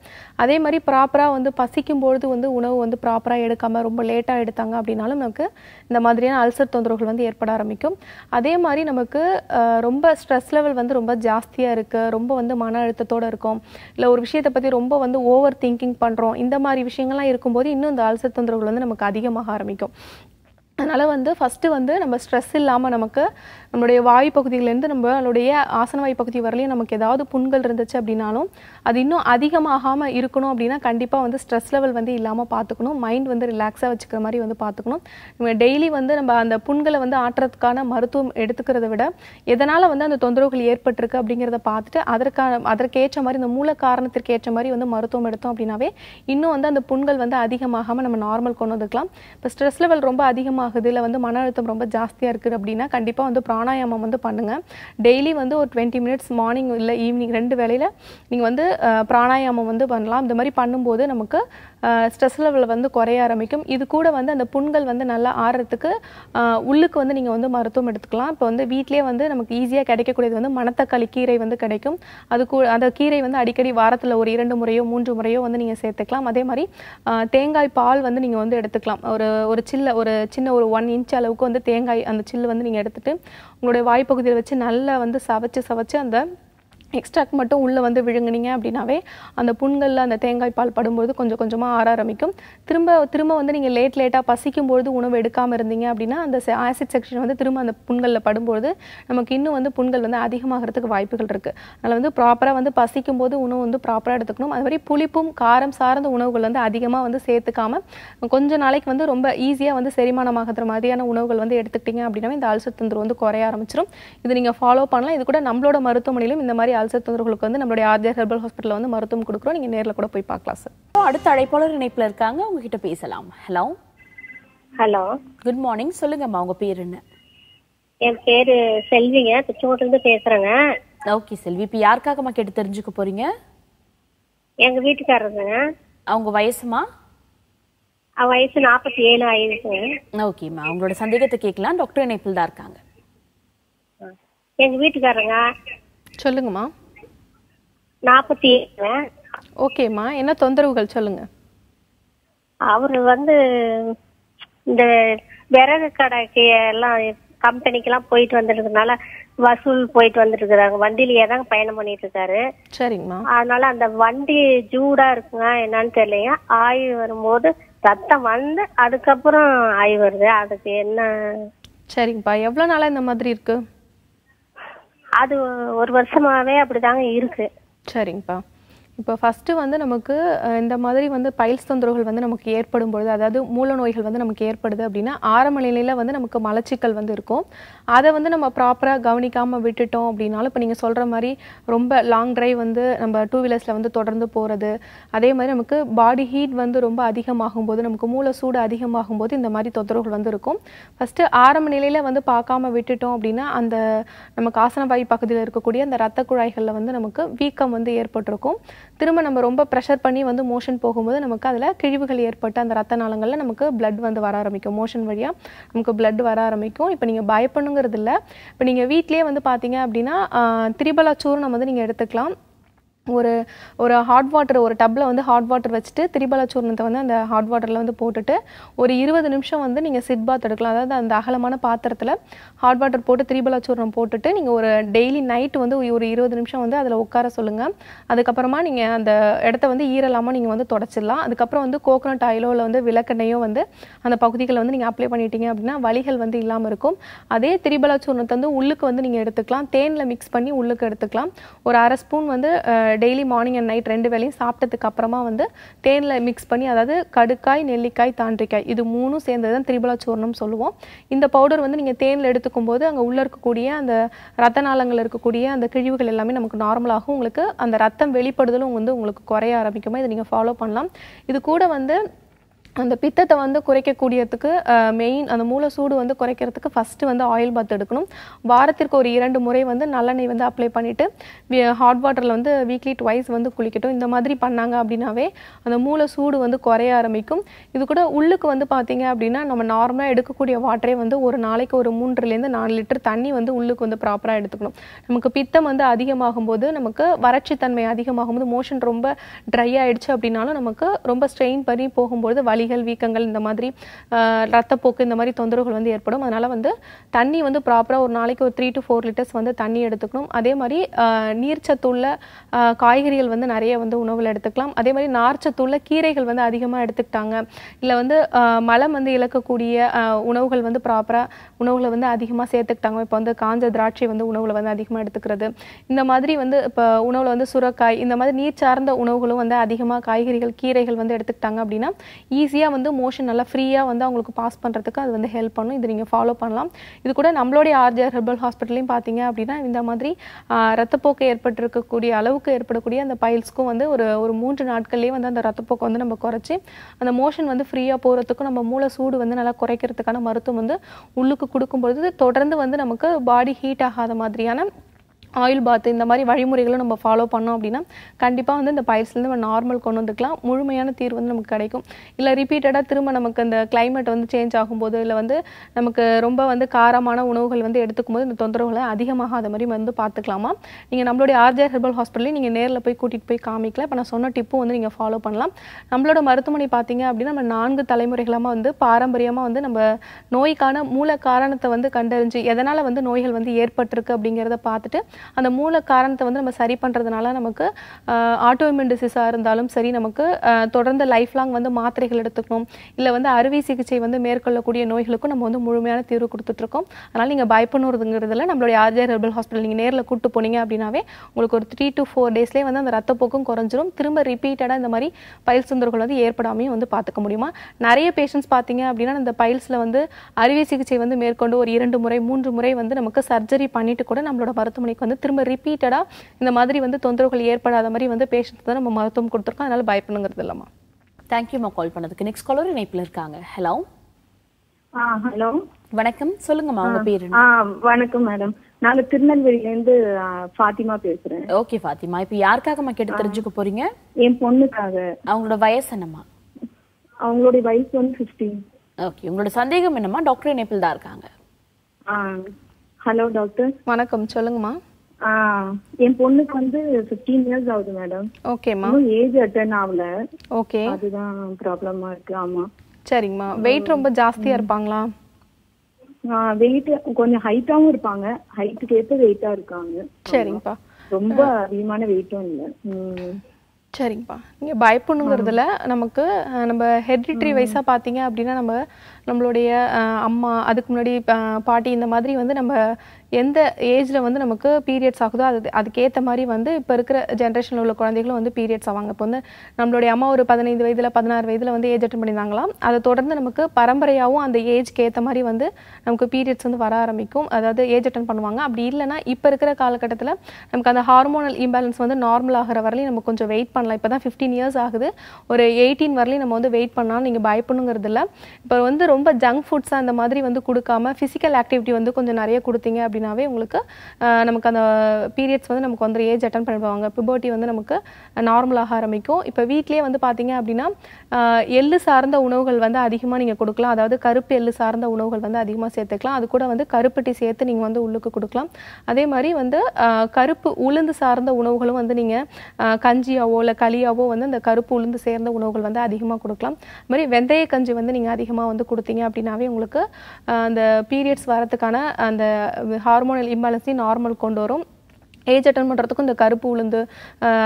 அதே மாதிரி ப்ராப்பராக வந்து பசிக்கும் பொழுது வந்து உணவு வந்து ப்ராப்பராக எடுக்காமல் ரொம்ப லேட்டாக எடுத்தாங்க அப்படின்னாலும் நமக்கு இந்த மாதிரியான அல்சர் தொந்தரவுகள் வந்து ஏற்பட ஆரம்பிக்கும் அதே மாதிரி நமக்கு ரொம்ப ஸ்ட்ரெஸ் லெவல் வந்து ரொம்ப ஜாஸ்தியாக இருக்குது ரொம்ப வந்து மன அழுத்தத்தோடு இருக்கும் இல்லை ஒரு விஷயத்தை பற்றி ரொம்ப வந்து ஓவர் திங்கிங் பண்ணுறோம் இந்த மாதிரி விஷயங்கள்லாம் இருக்கும்போது இன்னும் இந்த அல்சர் தொந்தரவுகள் வந்து நமக்கு அதிகமாக ஆரம்பிக்கும் அதனால் வந்து ஃபஸ்ட்டு வந்து நம்ம ஸ்ட்ரெஸ் இல்லாமல் நமக்கு நம்மளுடைய வாயு பகுதியிலேருந்து நம்மளுடைய வாயு பகுதி வரலையும் நமக்கு ஏதாவது புண்கள் இருந்துச்சு அப்படின்னாலும் அது இன்னும் அதிகமாகாமல் இருக்கணும் அப்படின்னா கண்டிப்பாக வந்து ஸ்ட்ரெஸ் லெவல் வந்து இல்லாமல் பார்த்துக்கணும் மைண்ட் வந்து ரிலாக்ஸாக வச்சுக்கிற மாதிரி வந்து பார்த்துக்கணும் இவங்க டெய்லி வந்து நம்ம அந்த புண்களை வந்து ஆட்டுறதுக்கான மருத்துவம் எடுத்துக்கிறத விட எதனால் வந்து அந்த தொந்தரவுகள் ஏற்பட்டிருக்கு அப்படிங்கிறத பார்த்துட்டு அதற்கான அதற்கேற்ற மாதிரி இந்த மூல காரணத்திற்கு ஏற்ற மாதிரி வந்து மருத்துவம் எடுத்தோம் அப்படின்னாவே இன்னும் வந்து அந்த புண்கள் வந்து அதிகமாகாமல் நம்ம நார்மல் கொண்டு வந்துக்கலாம் இப்போ ஸ்ட்ரெஸ் லெவல் ரொம்ப அதிகமாக ஆகுது இல்லை வந்து மன அழுத்தம் ரொம்ப ஜாஸ்தியாக இருக்குது அப்படின்னா கண்டிப்பாக வந்து பிராணாயாமம் வந்து பண்ணுங்கள் டெய்லி வந்து ஒரு டுவெண்ட்டி மினிட்ஸ் மார்னிங் இல்லை ஈவினிங் ரெண்டு வேலையில் நீங்கள் வந்து பிராணாயாமம் வந்து பண்ணலாம் இந்த மாதிரி பண்ணும்போது நமக்கு ஸ்ட்ரெஸ் லெவலில் வந்து குறைய ஆரம்பிக்கும் இது கூட வந்து அந்த புண்கள் வந்து நல்லா ஆறுறதுக்கு உள்ளுக்கு வந்து நீங்கள் வந்து மருத்துவம் எடுத்துக்கலாம் இப்போ வந்து வீட்லேயே வந்து நமக்கு ஈஸியாக கிடைக்கக்கூடியது வந்து மணத்தக்காளி கீரை வந்து கிடைக்கும் அது கூட அந்த கீரை வந்து அடிக்கடி வாரத்தில் ஒரு இரண்டு முறையோ மூன்று முறையோ வந்து நீங்கள் சேர்த்துக்கலாம் அதே மாதிரி தேங்காய் பால் வந்து நீங்கள் வந்து எடுத்துக்கலாம் ஒரு ஒரு சில்ல ஒரு சின்ன ஒரு ஒன் இன்ச் அளவுக்கு வந்து தேங்காய் அந்த சில்லு வந்து நீங்கள் எடுத்துகிட்டு உங்களுடைய வாய்ப்பகுதியில் வச்சு நல்லா வந்து சவைச்சு சவைச்சு அந்த எக்ஸ்ட்ராக்ட் மட்டும் உள்ளே வந்து விழுங்குனீங்க அப்படின்னாவே அந்த புண்களில் அந்த தேங்காய் பால் படும்போது கொஞ்சம் கொஞ்சமாக ஆற ஆரம்பிக்கும் திரும்ப திரும்ப வந்து நீங்கள் லேட் லேட்டாக பசிக்கும்பொழுது உணவு எடுக்காமல் இருந்தீங்க அப்படின்னா அந்த ஆசிட் செக்ஷன் வந்து திரும்ப அந்த புண்களில் படும்போது நமக்கு இன்னும் வந்து புண்கள் வந்து அதிகமாகிறதுக்கு வாய்ப்புகள் இருக்குது அதனால் வந்து ப்ராப்பராக வந்து பசிக்கும் போது உணவு வந்து ப்ராப்பராக எடுத்துக்கணும் அது மாதிரி புளிப்பும் காரம் சார்ந்த உணவுகள் வந்து அதிகமாக வந்து சேர்த்துக்காம கொஞ்ச நாளைக்கு வந்து ரொம்ப ஈஸியாக வந்து செரிமானமாகிற மாதிரியான உணவுகள் வந்து எடுத்துக்கிட்டீங்க அப்படின்னா இந்த அல்சர் வந்து குறைய ஆரம்பிச்சிடும் இது நீங்கள் ஃபாலோ பண்ணலாம் இது கூட நம்மளோட மருத்துவமனையிலும் இந்த மாதிரி அல்சர் தொந்தரவுகளுக்கு வந்து நம்மளுடைய ஆர்ஜிஆர் ஹெர்பல் ஹாஸ்பிட்டலில் வந்து மருத்துவம் கொடுக்குறோம் நீங்கள் நேரில் கூட போய் பார்க்கலாம் சார் அடுத்த அழைப்பாளர் இணைப்பில் இருக்காங்க உங்ககிட்ட பேசலாம் ஹலோ ஹலோ குட் மார்னிங் சொல்லுங்கம்மா உங்க பேர் என்ன என் பேரு செல்விங்க திருச்செங்கோட்டிலிருந்து பேசுறேங்க ஓகே செல்வி இப்போ யாருக்காகம்மா கேட்டு தெரிஞ்சுக்க போறீங்க எங்க வீட்டுக்காரருங்க அவங்க வயசுமா வயசு நாற்பத்தி ஏழு ஆயிடுச்சு ஓகேம்மா அவங்களோட சந்தேகத்தை கேட்கலாம் டாக்டர் இணைப்பில் தான் இருக்காங்க எங்க வீட்டுக்காரங்க சொல்லுங்கம்மா நாற்பத்தி ஏழு ஓகேம்மா என்ன தொந்தரவுகள் சொல்லுங்க அவர் வந்து இந்த விறகு கடைக்கு எல்லாம் கம்பெனிக்கெல்லாம் போயிட்டு வந்துருக்கனால வசூல் போயிட்டு வந்துருக்குறாங்க வண்டியிலேயே தான் பயணம் பண்ணிட்டு இருக்காரு சரிங்கம்மா அதனால அந்த வண்டி ஜூடா இருக்குங்க என்னன்னு தெரியலைங்க ஆய் வரும்போது ரத்தம் வந்து அதுக்கப்புறம் ஆய்வு வருது அதுக்கு என்ன சரிங்கப்பா எவ்வளோ நாளாக இந்த மாதிரி இருக்குது அது ஒரு வருஷமாவே அப்படிதாங்க இருக்கு சரிங்கப்பா இப்போ ஃபஸ்ட்டு வந்து நமக்கு இந்த மாதிரி வந்து பயில்ஸ் தொந்தரவுகள் வந்து நமக்கு ஏற்படும் பொழுது அதாவது மூல நோய்கள் வந்து நமக்கு ஏற்படுது அப்படின்னா ஆரம்ப நிலையில் வந்து நமக்கு மலச்சிக்கல் வந்து இருக்கும் அதை வந்து நம்ம ப்ராப்பராக கவனிக்காமல் விட்டுட்டோம் அப்படின்னாலும் இப்போ நீங்கள் சொல்கிற மாதிரி ரொம்ப லாங் ட்ரைவ் வந்து நம்ம டூ வீலர்ஸில் வந்து தொடர்ந்து போகிறது அதே மாதிரி நமக்கு பாடி ஹீட் வந்து ரொம்ப அதிகமாகும் போது நமக்கு மூல சூடு அதிகமாகும் போது இந்த மாதிரி தொந்தரவுகள் வந்து இருக்கும் ஃபஸ்ட்டு ஆரம்ப நிலையில் வந்து பார்க்காம விட்டுட்டோம் அப்படின்னா அந்த நமக்கு காசனவாய் பகுதியில் இருக்கக்கூடிய அந்த ரத்த குழாய்களில் வந்து நமக்கு வீக்கம் வந்து ஏற்பட்டிருக்கும் திரும்ப நம்ம ரொம்ப ப்ரெஷர் பண்ணி வந்து மோஷன் போகும்போது நமக்கு அதில் கிழிவுகள் ஏற்பட்டு அந்த ரத்த நாளங்களில் நமக்கு பிளட் வந்து வர ஆரம்பிக்கும் மோஷன் வழியாக நமக்கு பிளட் வர ஆரம்பிக்கும் இப்போ நீங்கள் பயப்படணுங்கிறது இல்லை இப்போ நீங்கள் வீட்லேயே வந்து பார்த்தீங்க அப்படின்னா திரிபலாச்சூர்ணம் வந்து நீங்கள் எடுத்துக்கலாம் ஒரு ஒரு ஹாட் வாட்டர் ஒரு டப்பில் வந்து ஹாட் வாட்டர் வச்சுட்டு திரிபலாச்சூர்ணத்தை வந்து அந்த ஹாட் வாட்டரில் வந்து போட்டுட்டு ஒரு இருபது நிமிஷம் வந்து நீங்கள் சிட் பாத் எடுக்கலாம் அதாவது அந்த அகலமான பாத்திரத்தில் ஹாட் வாட்டர் போட்டு திரிபலச்சூர்ணம் போட்டுட்டு நீங்கள் ஒரு டெய்லி நைட் வந்து ஒரு இருபது நிமிஷம் வந்து அதில் உட்கார சொல்லுங்கள் அதுக்கப்புறமா நீங்கள் அந்த இடத்த வந்து ஈரலாமல் நீங்கள் வந்து தொடச்சிடலாம் அதுக்கப்புறம் வந்து கோகனட் ஆயிலோ இல்லை வந்து விளக்கெண்ணையோ வந்து அந்த பகுதிகளை வந்து நீங்கள் அப்ளை பண்ணிட்டீங்க அப்படின்னா வலிகள் வந்து இல்லாமல் இருக்கும் அதே திரிபலாச்சூர்ணத்தை வந்து உள்ளுக்கு வந்து நீங்கள் எடுத்துக்கலாம் தேனில் மிக்ஸ் பண்ணி உள்ளுக்கு எடுத்துக்கலாம் ஒரு அரை ஸ்பூன் வந்து டெய்லி மார்னிங் அண்ட் நைட் ரெண்டு வேலையும் சாப்பிட்டதுக்கு அப்புறமா வந்து தேனில் மிக்ஸ் பண்ணி அதாவது கடுக்காய் நெல்லிக்காய் தாண்டிக்காய் இது மூணும் சேர்ந்தது தான் திரிபலா சூர்ணம் சொல்லுவோம் இந்த பவுடர் வந்து நீங்கள் தேனில் எடுத்துக்கும் போது அங்கே உள்ளே இருக்கக்கூடிய அந்த ரத்த நாளங்களில் இருக்கக்கூடிய அந்த கிழிவுகள் எல்லாமே நமக்கு நார்மலாகும் உங்களுக்கு அந்த ரத்தம் வெளிப்படுதலும் வந்து உங்களுக்கு குறைய ஆரம்பிக்குமா இதை நீங்கள் ஃபாலோ பண்ணலாம் இது கூட வந்து அந்த பித்தத்தை வந்து குறைக்கக்கூடியதுக்கு மெயின் அந்த மூளை சூடு வந்து குறைக்கிறதுக்கு ஃபஸ்ட்டு வந்து ஆயில் பாத் எடுக்கணும் வாரத்திற்கு ஒரு இரண்டு முறை வந்து நல்லெண்ணெய் வந்து அப்ளை பண்ணிவிட்டு ஹாட் வாட்டரில் வந்து வீக்லி ட்வைஸ் வந்து குளிக்கட்டும் இந்த மாதிரி பண்ணாங்க அப்படின்னாவே அந்த மூளை சூடு வந்து குறைய ஆரம்பிக்கும் இது கூட உள்ளுக்கு வந்து பார்த்திங்க அப்படின்னா நம்ம நார்மலாக எடுக்கக்கூடிய வாட்டரே வந்து ஒரு நாளைக்கு ஒரு மூன்றுலேருந்து நாலு லிட்டர் தண்ணி வந்து உள்ளுக்கு வந்து ப்ராப்பராக எடுத்துக்கணும் நமக்கு பித்தம் வந்து அதிகமாகும் போது நமக்கு வறட்சித்தன்மை அதிகமாகும் போது மோஷன் ரொம்ப ட்ரை ஆகிடுச்சு அப்படின்னாலும் நமக்கு ரொம்ப ஸ்ட்ரெயின் பண்ணி போகும்போது வலி சளிகள் வீக்கங்கள் இந்த மாதிரி ரத்தப்போக்கு இந்த மாதிரி தொந்தரவுகள் வந்து ஏற்படும் அதனால் வந்து தண்ணி வந்து ப்ராப்பராக ஒரு நாளைக்கு ஒரு த்ரீ டு ஃபோர் லிட்டர்ஸ் வந்து தண்ணி எடுத்துக்கணும் அதே மாதிரி நீர்ச்சத்துள்ள காய்கறிகள் வந்து நிறைய வந்து உணவில் எடுத்துக்கலாம் அதே மாதிரி நார்ச்சத்துள்ள கீரைகள் வந்து அதிகமாக எடுத்துக்கிட்டாங்க இல்லை வந்து மலம் வந்து இழக்கக்கூடிய உணவுகள் வந்து ப்ராப்பராக உணவுகளை வந்து அதிகமாக சேர்த்துக்கிட்டாங்க இப்போ வந்து காஞ்ச திராட்சை வந்து உணவில் வந்து அதிகமாக எடுத்துக்கிறது இந்த மாதிரி வந்து இப்போ உணவில் வந்து சுரக்காய் இந்த மாதிரி நீர் சார்ந்த உணவுகளும் வந்து அதிகமாக காய்கறிகள் கீரைகள் வந்து எடுத்துக்கிட்டாங்க அப்படின்னா ஈஸியாக ஈஸியாக வந்து மோஷன் நல்லா ஃப்ரீயாக வந்து அவங்களுக்கு பாஸ் பண்ணுறதுக்கு அது வந்து ஹெல்ப் பண்ணும் இது நீங்கள் ஃபாலோ பண்ணலாம் இது கூட நம்மளுடைய ஆர்ஜிஆர் ஹெர்பல் ஹாஸ்பிட்டலையும் பார்த்தீங்க அப்படின்னா இந்த மாதிரி ரத்தப்போக்கு ஏற்பட்டிருக்கக்கூடிய அளவுக்கு ஏற்படக்கூடிய அந்த பைல்ஸ்க்கும் வந்து ஒரு ஒரு மூன்று நாட்கள்லேயே வந்து அந்த ரத்தப்போக்கு வந்து நம்ம குறைச்சி அந்த மோஷன் வந்து ஃப்ரீயாக போகிறதுக்கும் நம்ம மூளை சூடு வந்து நல்லா குறைக்கிறதுக்கான மருத்துவம் வந்து உள்ளுக்கு கொடுக்கும்பொழுது தொடர்ந்து வந்து நமக்கு பாடி ஹீட் ஆகாத மாதிரியான ஆயில் பாத் இந்த மாதிரி வழிமுறைகளை நம்ம ஃபாலோ பண்ணோம் அப்படின்னா கண்டிப்பாக வந்து இந்த பயிர்ஸ்லேருந்து நம்ம நார்மல் கொண்டு வந்துக்கலாம் முழுமையான தீர்வு வந்து நமக்கு கிடைக்கும் இல்லை ரிப்பீட்டடாக திரும்ப நமக்கு அந்த கிளைமேட் வந்து சேஞ்ச் ஆகும்போது இல்லை வந்து நமக்கு ரொம்ப வந்து காரமான உணவுகள் வந்து எடுத்துக்கும் போது இந்த தொந்தரவுகளை அதிகமாக அதை மாதிரி வந்து பார்த்துக்கலாமா நீங்கள் நம்மளுடைய ஆர்ஜே ஹெர்பல் ஹாஸ்பிட்டலையும் நீங்கள் நேரில் போய் கூட்டிகிட்டு போய் காமிக்கல இப்போ நான் சொன்ன டிப்பும் வந்து நீங்கள் ஃபாலோ பண்ணலாம் நம்மளோட மருத்துவமனை பார்த்தீங்க அப்படின்னா நம்ம நான்கு தலைமுறைகளாக வந்து பாரம்பரியமாக வந்து நம்ம நோய்க்கான மூல காரணத்தை வந்து கண்டறிஞ்சு எதனால் வந்து நோய்கள் வந்து ஏற்பட்டிருக்கு அப்படிங்கிறத பார்த்துட்டு அந்த மூல காரணத்தை வந்து நம்ம சரி பண்ணுறதுனால நமக்கு ஆட்டோமின் டிசீஸாக இருந்தாலும் சரி நமக்கு தொடர்ந்து லைஃப் லாங் வந்து மாத்திரைகள் எடுத்துக்கணும் இல்லை வந்து அறுவை சிகிச்சை வந்து மேற்கொள்ளக்கூடிய நோய்களுக்கும் நம்ம வந்து முழுமையான தீர்வு கொடுத்துட்ருக்கோம் அதனால் நீங்கள் பயப்பணுறதுங்கிறதுல நம்மளுடைய ஆர்ஜர் ஹெர்பல் ஹாஸ்பிட்டல் நீங்கள் நேரில் கூப்பிட்டு போனீங்க அப்படின்னாவே உங்களுக்கு ஒரு த்ரீ டு ஃபோர் டேஸ்லேயே வந்து அந்த ரத்தப்போக்கும் குறைஞ்சிரும் திரும்ப ரிப்பீட்டடாக இந்த மாதிரி பயில் சுந்தர்கள் வந்து ஏற்படாமையும் வந்து பார்த்துக்க முடியுமா நிறைய பேஷண்ட்ஸ் பார்த்தீங்க அப்படின்னா இந்த பயில்ஸில் வந்து அறுவை சிகிச்சை வந்து மேற்கொண்டு ஒரு இரண்டு முறை மூன்று முறை வந்து நமக்கு சர்ஜரி பண்ணிட்டு கூட நம்மளோட மருத்துவமனைக்கு வந்து திரும்ப ரிப்பீட்டடாக இந்த மாதிரி வந்து தொந்தரவுகள் ஏற்படாத மாதிரி வந்து பேஷண்ட்ஸ் தான் நம்ம மருத்துவம் கொடுத்துருக்கோம் அதனால் பயப்படணுங்கிறது இல்லைம்மா தேங்க்யூம்மா கால் பண்ணதுக்கு நெக்ஸ்ட் காலர் இணைப்பில் இருக்காங்க ஹலோ ஹலோ வணக்கம் சொல்லுங்கம்மா உங்க பேரு வணக்கம் மேடம் நாங்க திருநெல்வேலில இருந்து ஃபாத்திமா பேசுறேன் ஓகே ஃபாத்திமா இப்போ யாருக்காகம்மா கேட்டு தெரிஞ்சுக்க போறீங்க என் பொண்ணுக்காக அவங்களோட வயசு என்னம்மா அவங்களுடைய வயசு வந்து ஃபிஃப்டீன் ஓகே உங்களோட சந்தேகம் என்னம்மா டாக்டர் இணைப்பில் தான் இருக்காங்க ஹலோ டாக்டர் வணக்கம் சொல்லுங்கம்மா என் பொண்ணுக்கு வந்து 15 இயர்ஸ் ஆகுது மேடம் ஓகேமா இன்னும் ஏஜ் அட்டெண்ட் ஆகல ஓகே அதுதான் ப்ராப்ளமா இருக்கு ஆமா சரிங்கம்மா வெயிட் ரொம்ப ஜாஸ்தியா இருப்பாங்களா வெயிட் கொஞ்சம் ஹைட்டாவும் இருப்பாங்க ஹைட்டுக்கு ஏத்த வெயிட்டா இருக்காங்க சரிங்கப்பா ரொம்ப அதிகமான வெயிட்டும் இல்லை சரிங்கப்பா நீங்க பயப்படணுங்கிறதுல நமக்கு நம்ம ஹெரிட்ரி வைஸா பாத்தீங்க அப்படின்னா நம்ம நம்மளுடைய அம்மா அதுக்கு முன்னாடி பாட்டி இந்த மாதிரி வந்து நம்ம எந்த ஏஜில் வந்து நமக்கு பீரியட்ஸ் ஆகுதோ அது அதுக்கேற்ற மாதிரி வந்து இப்போ இருக்கிற ஜென்ரேஷனில் உள்ள குழந்தைகளும் வந்து பீரியட்ஸ் ஆவாங்க இப்போ வந்து நம்மளுடைய அம்மா ஒரு பதினைந்து வயதில் பதினாறு வயதில் வந்து ஏஜ் அட்டன் பண்ணியிருந்தாங்களாம் அதை தொடர்ந்து நமக்கு பரம்பரையாகவும் அந்த ஏஜ்க்கு ஏற்ற மாதிரி வந்து நமக்கு பீரியட்ஸ் வந்து வர ஆரம்பிக்கும் அதாவது ஏஜ் அட்டன் பண்ணுவாங்க அப்படி இல்லைனா இப்போ இருக்கிற காலகட்டத்தில் நமக்கு அந்த ஹார்மோனல் இம்பேலன்ஸ் வந்து நார்மல் ஆகிற வரலையும் நம்ம கொஞ்சம் வெயிட் பண்ணலாம் இப்போ தான் ஃபிஃப்டீன் இயர்ஸ் ஆகுது ஒரு எயிட்டீன் வரலையும் நம்ம வந்து வெயிட் பண்ணாலும் நீங்கள் பயப்படணுங்கிறது இல்லை இப்போ வந்து ரொம்ப ஜங்க் ஃபுட்ஸ் அந்த மாதிரி வந்து கொடுக்காம ஃபிசிக்கல் ஆக்டிவிட்டி வந்து கொஞ்சம் நிறைய கொடுத்தீங்க அப்படி அப்படின்னாவே உங்களுக்கு நமக்கு அந்த பீரியட்ஸ் வந்து நமக்கு வந்து ஏஜ் அட்டன் பண்ணிடுவாங்க பிபோட்டி வந்து நமக்கு நார்மலாக ஆரம்பிக்கும் இப்போ வீட்லேயே வந்து பார்த்தீங்க அப்படின்னா எள்ளு சார்ந்த உணவுகள் வந்து அதிகமாக நீங்கள் கொடுக்கலாம் அதாவது கருப்பு எள்ளு சார்ந்த உணவுகள் வந்து அதிகமாக சேர்த்துக்கலாம் அது கூட வந்து கருப்பட்டி சேர்த்து நீங்கள் வந்து உள்ளுக்கு கொடுக்கலாம் அதே மாதிரி வந்து கருப்பு உளுந்து சார்ந்த உணவுகளும் வந்து நீங்கள் கஞ்சியாவோ இல்லை களியாவோ வந்து அந்த கருப்பு உளுந்து சேர்ந்த உணவுகள் வந்து அதிகமாக கொடுக்கலாம் அது மாதிரி வெந்தய கஞ்சி வந்து நீங்கள் அதிகமாக வந்து கொடுத்தீங்க அப்படின்னாவே உங்களுக்கு அந்த பீரியட்ஸ் வரத்துக்கான அந்த ஹார்மோனல் இம்பேலன்ஸையும் நார்மல் கொண்டு வரும் ஏஜ் அட்டன் பண்ணுறதுக்கும் இந்த கருப்பு உளுந்து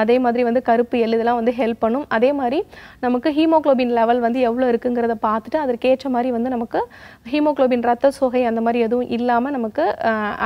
அதே மாதிரி வந்து கருப்பு எள் இதெல்லாம் வந்து ஹெல்ப் பண்ணும் அதே மாதிரி நமக்கு ஹீமோக்ளோபின் லெவல் வந்து எவ்வளோ இருக்குங்கிறத பார்த்துட்டு அதற்கேற்ற மாதிரி வந்து நமக்கு ஹீமோக்ளோபின் ரத்த சோகை அந்த மாதிரி எதுவும் இல்லாமல் நமக்கு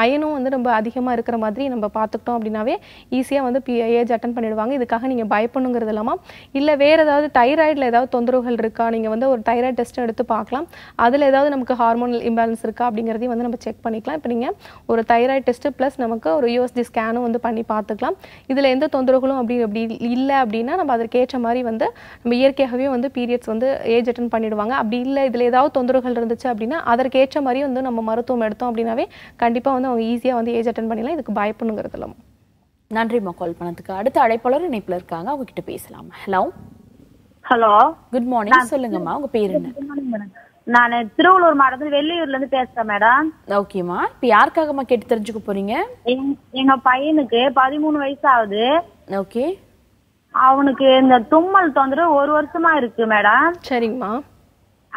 அயனும் வந்து ரொம்ப அதிகமாக இருக்கிற மாதிரி நம்ம பார்த்துக்கிட்டோம் அப்படின்னாவே ஈஸியாக வந்து பி ஏஜ் அட்டன் பண்ணிடுவாங்க இதுக்காக நீங்கள் பயப்படணுங்கிறது இல்லாமல் இல்லை வேறு ஏதாவது தைராய்டில் ஏதாவது தொந்தரவுகள் இருக்கா நீங்கள் வந்து ஒரு தைராய்டு டெஸ்ட் எடுத்து பார்க்கலாம் அதில் ஏதாவது நமக்கு ஹார்மோனல் இம்பேலன்ஸ் இருக்கா அப்படிங்கிறதையும் வந்து நம்ம செக் பண்ணிக்கலாம் இப்போ நீங்கள் ஒரு தைராய்டு டெஸ்ட்டு ப்ளஸ் நமக்கு ஒரு யூஎஸ்டி ஸ்கேனும் வந்து பண்ணி பார்த்துக்கலாம் இதில் எந்த தொந்தரவுகளும் அப்படி அப்படி இல்லை அப்படின்னா நம்ம அதற்கேற்ற மாதிரி வந்து நம்ம இயற்கையாகவே வந்து பீரியட்ஸ் வந்து ஏஜ் அட்டன் பண்ணிடுவாங்க அப்படி இல்லை இதில் ஏதாவது தொந்தரவுகள் இருந்துச்சு அப்படின்னா அதற்கேற்ற மாதிரி வந்து நம்ம மருத்துவம் எடுத்தோம் அப்படின்னாவே கண்டிப்பாக வந்து அவங்க ஈஸியாக வந்து ஏஜ் அட்டன் பண்ணிடலாம் இதுக்கு பயப்படணுங்கிறதுல நன்றிம்மா கால் பண்ணதுக்கு அடுத்த அழைப்பாளர் இணைப்பில் இருக்காங்க அவங்க கிட்ட பேசலாம் ஹலோ ஹலோ குட் மார்னிங் சொல்லுங்கம்மா உங்க பேர் என்ன நான் திருவள்ளூர் மாவட்டத்துல வெள்ளியூர்ல இருந்து பேசுறேன் மேடம் ஓகேமா இப்ப யாருக்காகமா கேட்டு தெரிஞ்சுக்க போறீங்க எங்க பையனுக்கு பதிமூணு வயசு ஆகுது ஓகே அவனுக்கு இந்த தும்மல் தொந்தரவு ஒரு வருஷமா இருக்கு மேடம் சரிங்கம்மா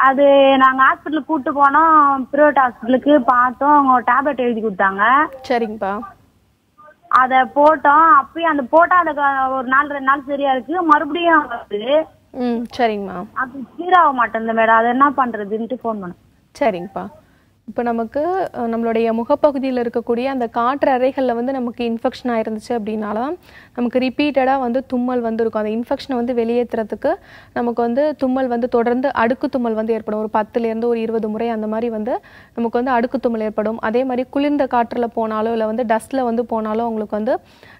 அது நாங்க ஹாஸ்பிட்டலுக்கு கூட்டு போனோம் பிரைவேட் ஹாஸ்பிட்டலுக்கு பார்த்தோம் அவங்க டேப்லெட் எழுதி கொடுத்தாங்க சரிங்கப்பா அத போட்டோம் அப்பயும் அந்த போட்டா அந்த ஒரு நாள் ரெண்டு நாள் சரியா இருக்கு மறுபடியும் வருது ம் சரிங்கம்மா அது கிளியர் மாட்டேன் மேடம் அதை என்ன பண்ணுறதுன்ட்டு ஃபோன் பண்ணேன் சரிங்கப்பா இப்போ நமக்கு நம்மளுடைய முகப்பகுதியில் இருக்கக்கூடிய அந்த காற்று அறைகளில் வந்து நமக்கு இன்ஃபெக்ஷன் ஆயிருந்துச்சு அப்படின்னால நமக்கு ரிப்பீட்டடாக வந்து தும்மல் வந்து இருக்கும் அந்த இன்ஃபெக்ஷனை வந்து வெளியேற்றுறதுக்கு நமக்கு வந்து தும்மல் வந்து தொடர்ந்து அடுக்கு தும்மல் வந்து ஏற்படும் ஒரு பத்துலேருந்து ஒரு இருபது முறை அந்த மாதிரி வந்து நமக்கு வந்து அடுக்கு தும்மல் ஏற்படும் அதே மாதிரி குளிர்ந்த காற்றில் போனாலோ இல்லை வந்து டஸ்ட்டில் வந்து போனாலோ அவங்களுக்கு வந்து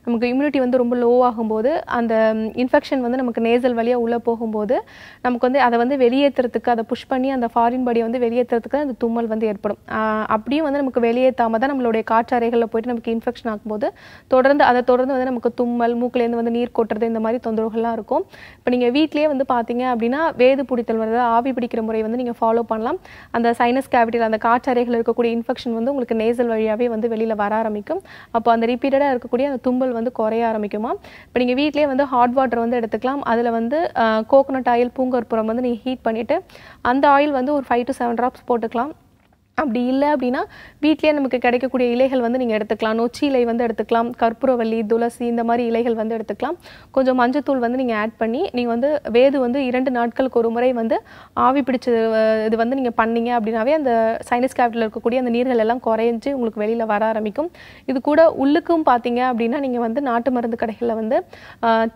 நமக்கு இம்யூனிட்டி வந்து ரொம்ப லோ ஆகும்போது அந்த இன்ஃபெக்ஷன் வந்து நமக்கு நேசல் வழியாக உள்ளே போகும்போது நமக்கு வந்து அதை வந்து வெளியேற்றுறதுக்கு அதை புஷ் பண்ணி அந்த ஃபாரின் பாடியை வந்து வெளியேற்றுறதுக்கு அந்த தும்மல் வந்து ஏற்படும் அப்படியும் வந்து நமக்கு வெளியேற்றாமல் தான் நம்மளுடைய காற்றறைகளில் போயிட்டு நமக்கு இன்ஃபெக்ஷன் ஆகும்போது தொடர்ந்து அதை தொடர்ந்து வந்து நமக்கு தும்மல் இருமல் மூக்கிலேருந்து வந்து நீர் கொட்டுறது இந்த மாதிரி தொந்தரவுகள்லாம் இருக்கும் இப்போ நீங்கள் வீட்டிலேயே வந்து பார்த்தீங்க அப்படின்னா வேது பிடித்தல் வந்து ஆவி பிடிக்கிற முறை வந்து நீங்கள் ஃபாலோ பண்ணலாம் அந்த சைனஸ் கேவிட்டியில் அந்த காற்றறைகள் இருக்கக்கூடிய இன்ஃபெக்ஷன் வந்து உங்களுக்கு நேசல் வழியாகவே வந்து வெளியில் வர ஆரம்பிக்கும் அப்போ அந்த ரிப்பீட்டடாக இருக்கக்கூடிய அந்த தும்பல் வந்து குறைய ஆரம்பிக்குமா இப்போ நீங்கள் வீட்டிலே வந்து ஹாட் வாட்டர் வந்து எடுத்துக்கலாம் அதில் வந்து கோகோனட் ஆயில் பூங்கற்புறம் வந்து நீங்கள் ஹீட் பண்ணிவிட்டு அந்த ஆயில் வந்து ஒரு ஃபைவ் டு செவன் ட்ராப்ஸ் போட்டுக்கலாம் அப்படி இல்லை அப்படின்னா வீட்லேயே நமக்கு கிடைக்கக்கூடிய இலைகள் வந்து நீங்கள் எடுத்துக்கலாம் நொச்சி இலை வந்து எடுத்துக்கலாம் கற்பூரவல்லி துளசி இந்த மாதிரி இலைகள் வந்து எடுத்துக்கலாம் கொஞ்சம் மஞ்சத்தூள் வந்து நீங்கள் ஆட் பண்ணி நீங்கள் வந்து வேது வந்து இரண்டு நாட்களுக்கு ஒரு முறை வந்து ஆவி பிடிச்ச இது வந்து நீங்கள் பண்ணீங்க அப்படின்னாவே அந்த சைனஸ் கேபிட்டில் இருக்கக்கூடிய அந்த நீர்கள் எல்லாம் குறைஞ்சி உங்களுக்கு வெளியில் வர ஆரம்பிக்கும் இது கூட உள்ளுக்கும் பார்த்தீங்க அப்படின்னா நீங்கள் வந்து நாட்டு மருந்து கடைகளில் வந்து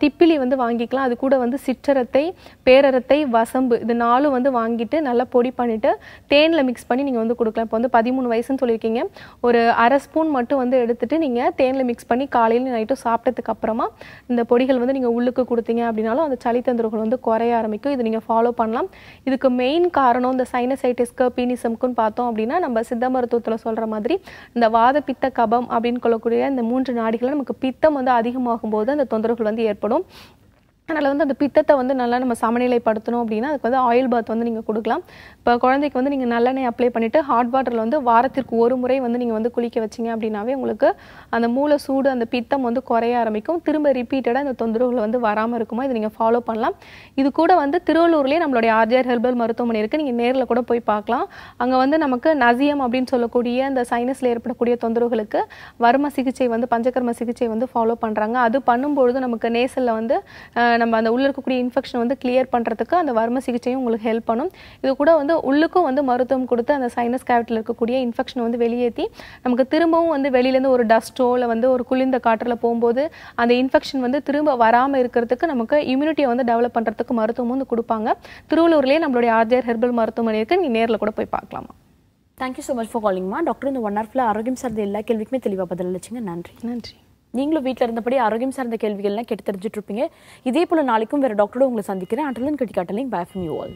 திப்பிலி வந்து வாங்கிக்கலாம் அது கூட வந்து சிற்றரத்தை பேரரத்தை வசம்பு இது நாலும் வந்து வாங்கிட்டு நல்லா பொடி பண்ணிவிட்டு தேனில் மிக்ஸ் பண்ணி நீங்கள் வந்து கொடுக்கலாம் எடுத்துக்கலாம் இப்போ வந்து பதிமூணு வயசுன்னு சொல்லியிருக்கீங்க ஒரு அரை ஸ்பூன் மட்டும் வந்து எடுத்துகிட்டு நீங்கள் தேனில் மிக்ஸ் பண்ணி காலையில் நைட்டும் சாப்பிட்டதுக்கு அப்புறமா இந்த பொடிகள் வந்து நீங்கள் உள்ளுக்கு கொடுத்தீங்க அப்படின்னாலும் அந்த சளி தந்தர்கள் வந்து குறைய ஆரம்பிக்கும் இது நீங்கள் ஃபாலோ பண்ணலாம் இதுக்கு மெயின் காரணம் இந்த சைனசைட்டிஸ்க்கு பீனிசம்க்குன்னு பார்த்தோம் அப்படின்னா நம்ம சித்த மருத்துவத்தில் சொல்கிற மாதிரி இந்த வாத பித்த கபம் அப்படின்னு சொல்லக்கூடிய இந்த மூன்று நாடிகளில் நமக்கு பித்தம் வந்து அதிகமாகும் போது அந்த தொந்தரவுகள் வந்து ஏற்படும் அதனால் வந்து அந்த பித்தத்தை வந்து நல்லா நம்ம சமநிலைப்படுத்தணும் அப்படின்னா அதுக்கு வந்து ஆயில் பாத் வந்து நீங்கள் கொடுக்கலாம் இப்போ குழந்தைக்கு வந்து நீங்கள் நல்லெண்ணெய் அப்ளை பண்ணிவிட்டு ஹாட் வாட்டரில் வந்து வாரத்திற்கு ஒரு முறை வந்து நீங்கள் வந்து குளிக்க வச்சிங்க அப்படின்னாவே உங்களுக்கு அந்த மூளை சூடு அந்த பித்தம் வந்து குறைய ஆரம்பிக்கும் திரும்ப ரிப்பீட்டடாக அந்த தொந்தரவுகள் வந்து வராமல் இருக்குமா இதை நீங்கள் ஃபாலோ பண்ணலாம் இது கூட வந்து திருவள்ளூர்லேயே நம்மளுடைய ஆர்ஜிஆர் ஹெர்பல் மருத்துவமனை இருக்குது நீங்கள் நேரில் கூட போய் பார்க்கலாம் அங்கே வந்து நமக்கு நசியம் அப்படின்னு சொல்லக்கூடிய அந்த சைனஸில் ஏற்படக்கூடிய தொந்தரவுகளுக்கு வர்ம சிகிச்சை வந்து பஞ்சகர்ம சிகிச்சை வந்து ஃபாலோ பண்ணுறாங்க அது பண்ணும்பொழுது நமக்கு நேசலில் வந்து நம்ம அந்த உள்ளே இருக்கக்கூடிய இன்ஃபெக்ஷன் வந்து கிளியர் பண்ணுறதுக்கு அந்த வர்ம சிகிச்சையும் உங்களுக்கு ஹெல்ப் பண்ணும் இது கூட வந்து உள்ளுக்கும் வந்து மருத்துவம் கொடுத்து அந்த சைனஸ் கேவிட்டில் இருக்கக்கூடிய இன்ஃபெக்ஷனை வந்து வெளியேற்றி நமக்கு திரும்பவும் வந்து வெளியிலேருந்து ஒரு டஸ்ட்டோ இல்லை வந்து ஒரு குளிர்ந்த காற்றில் போகும்போது அந்த இன்ஃபெக்ஷன் வந்து திரும்ப வராமல் இருக்கிறதுக்கு நமக்கு இம்யூனிட்டியை வந்து டெவலப் பண்ணுறதுக்கு மருத்துவம் வந்து கொடுப்பாங்க திருவள்ளூர்லேயே நம்மளுடைய ஆர்ஜியர் ஹெர்பல் மருத்துவமனை இருக்குது நீ நேரில் கூட போய் பார்க்கலாமா தேங்க்யூ ஸோ மச் ஃபார் காலிங்மா டாக்டர் இந்த ஒன் ஹவர் ஃபுல்லாக ஆரோக்கியம் சார்ந்த எல்லா கேள்விக்குமே தெளிவாக பதில் அளிச்சிங்க நன்றி நன்றி நீங்களும் வீட்டில் இருந்தபடி ஆரோக்கியம் சார்ந்த கேள்விகள்லாம் கேட்டு தெரிஞ்சுட்டு இருப்பீங்க இதே போல் நாளைக்கும் வேறு டாக்டரோட உங்களை சந்திக்கிறேன் அட்டலன் கட்டி காட்டலிங் ஃப்ரம் யூ ஆல்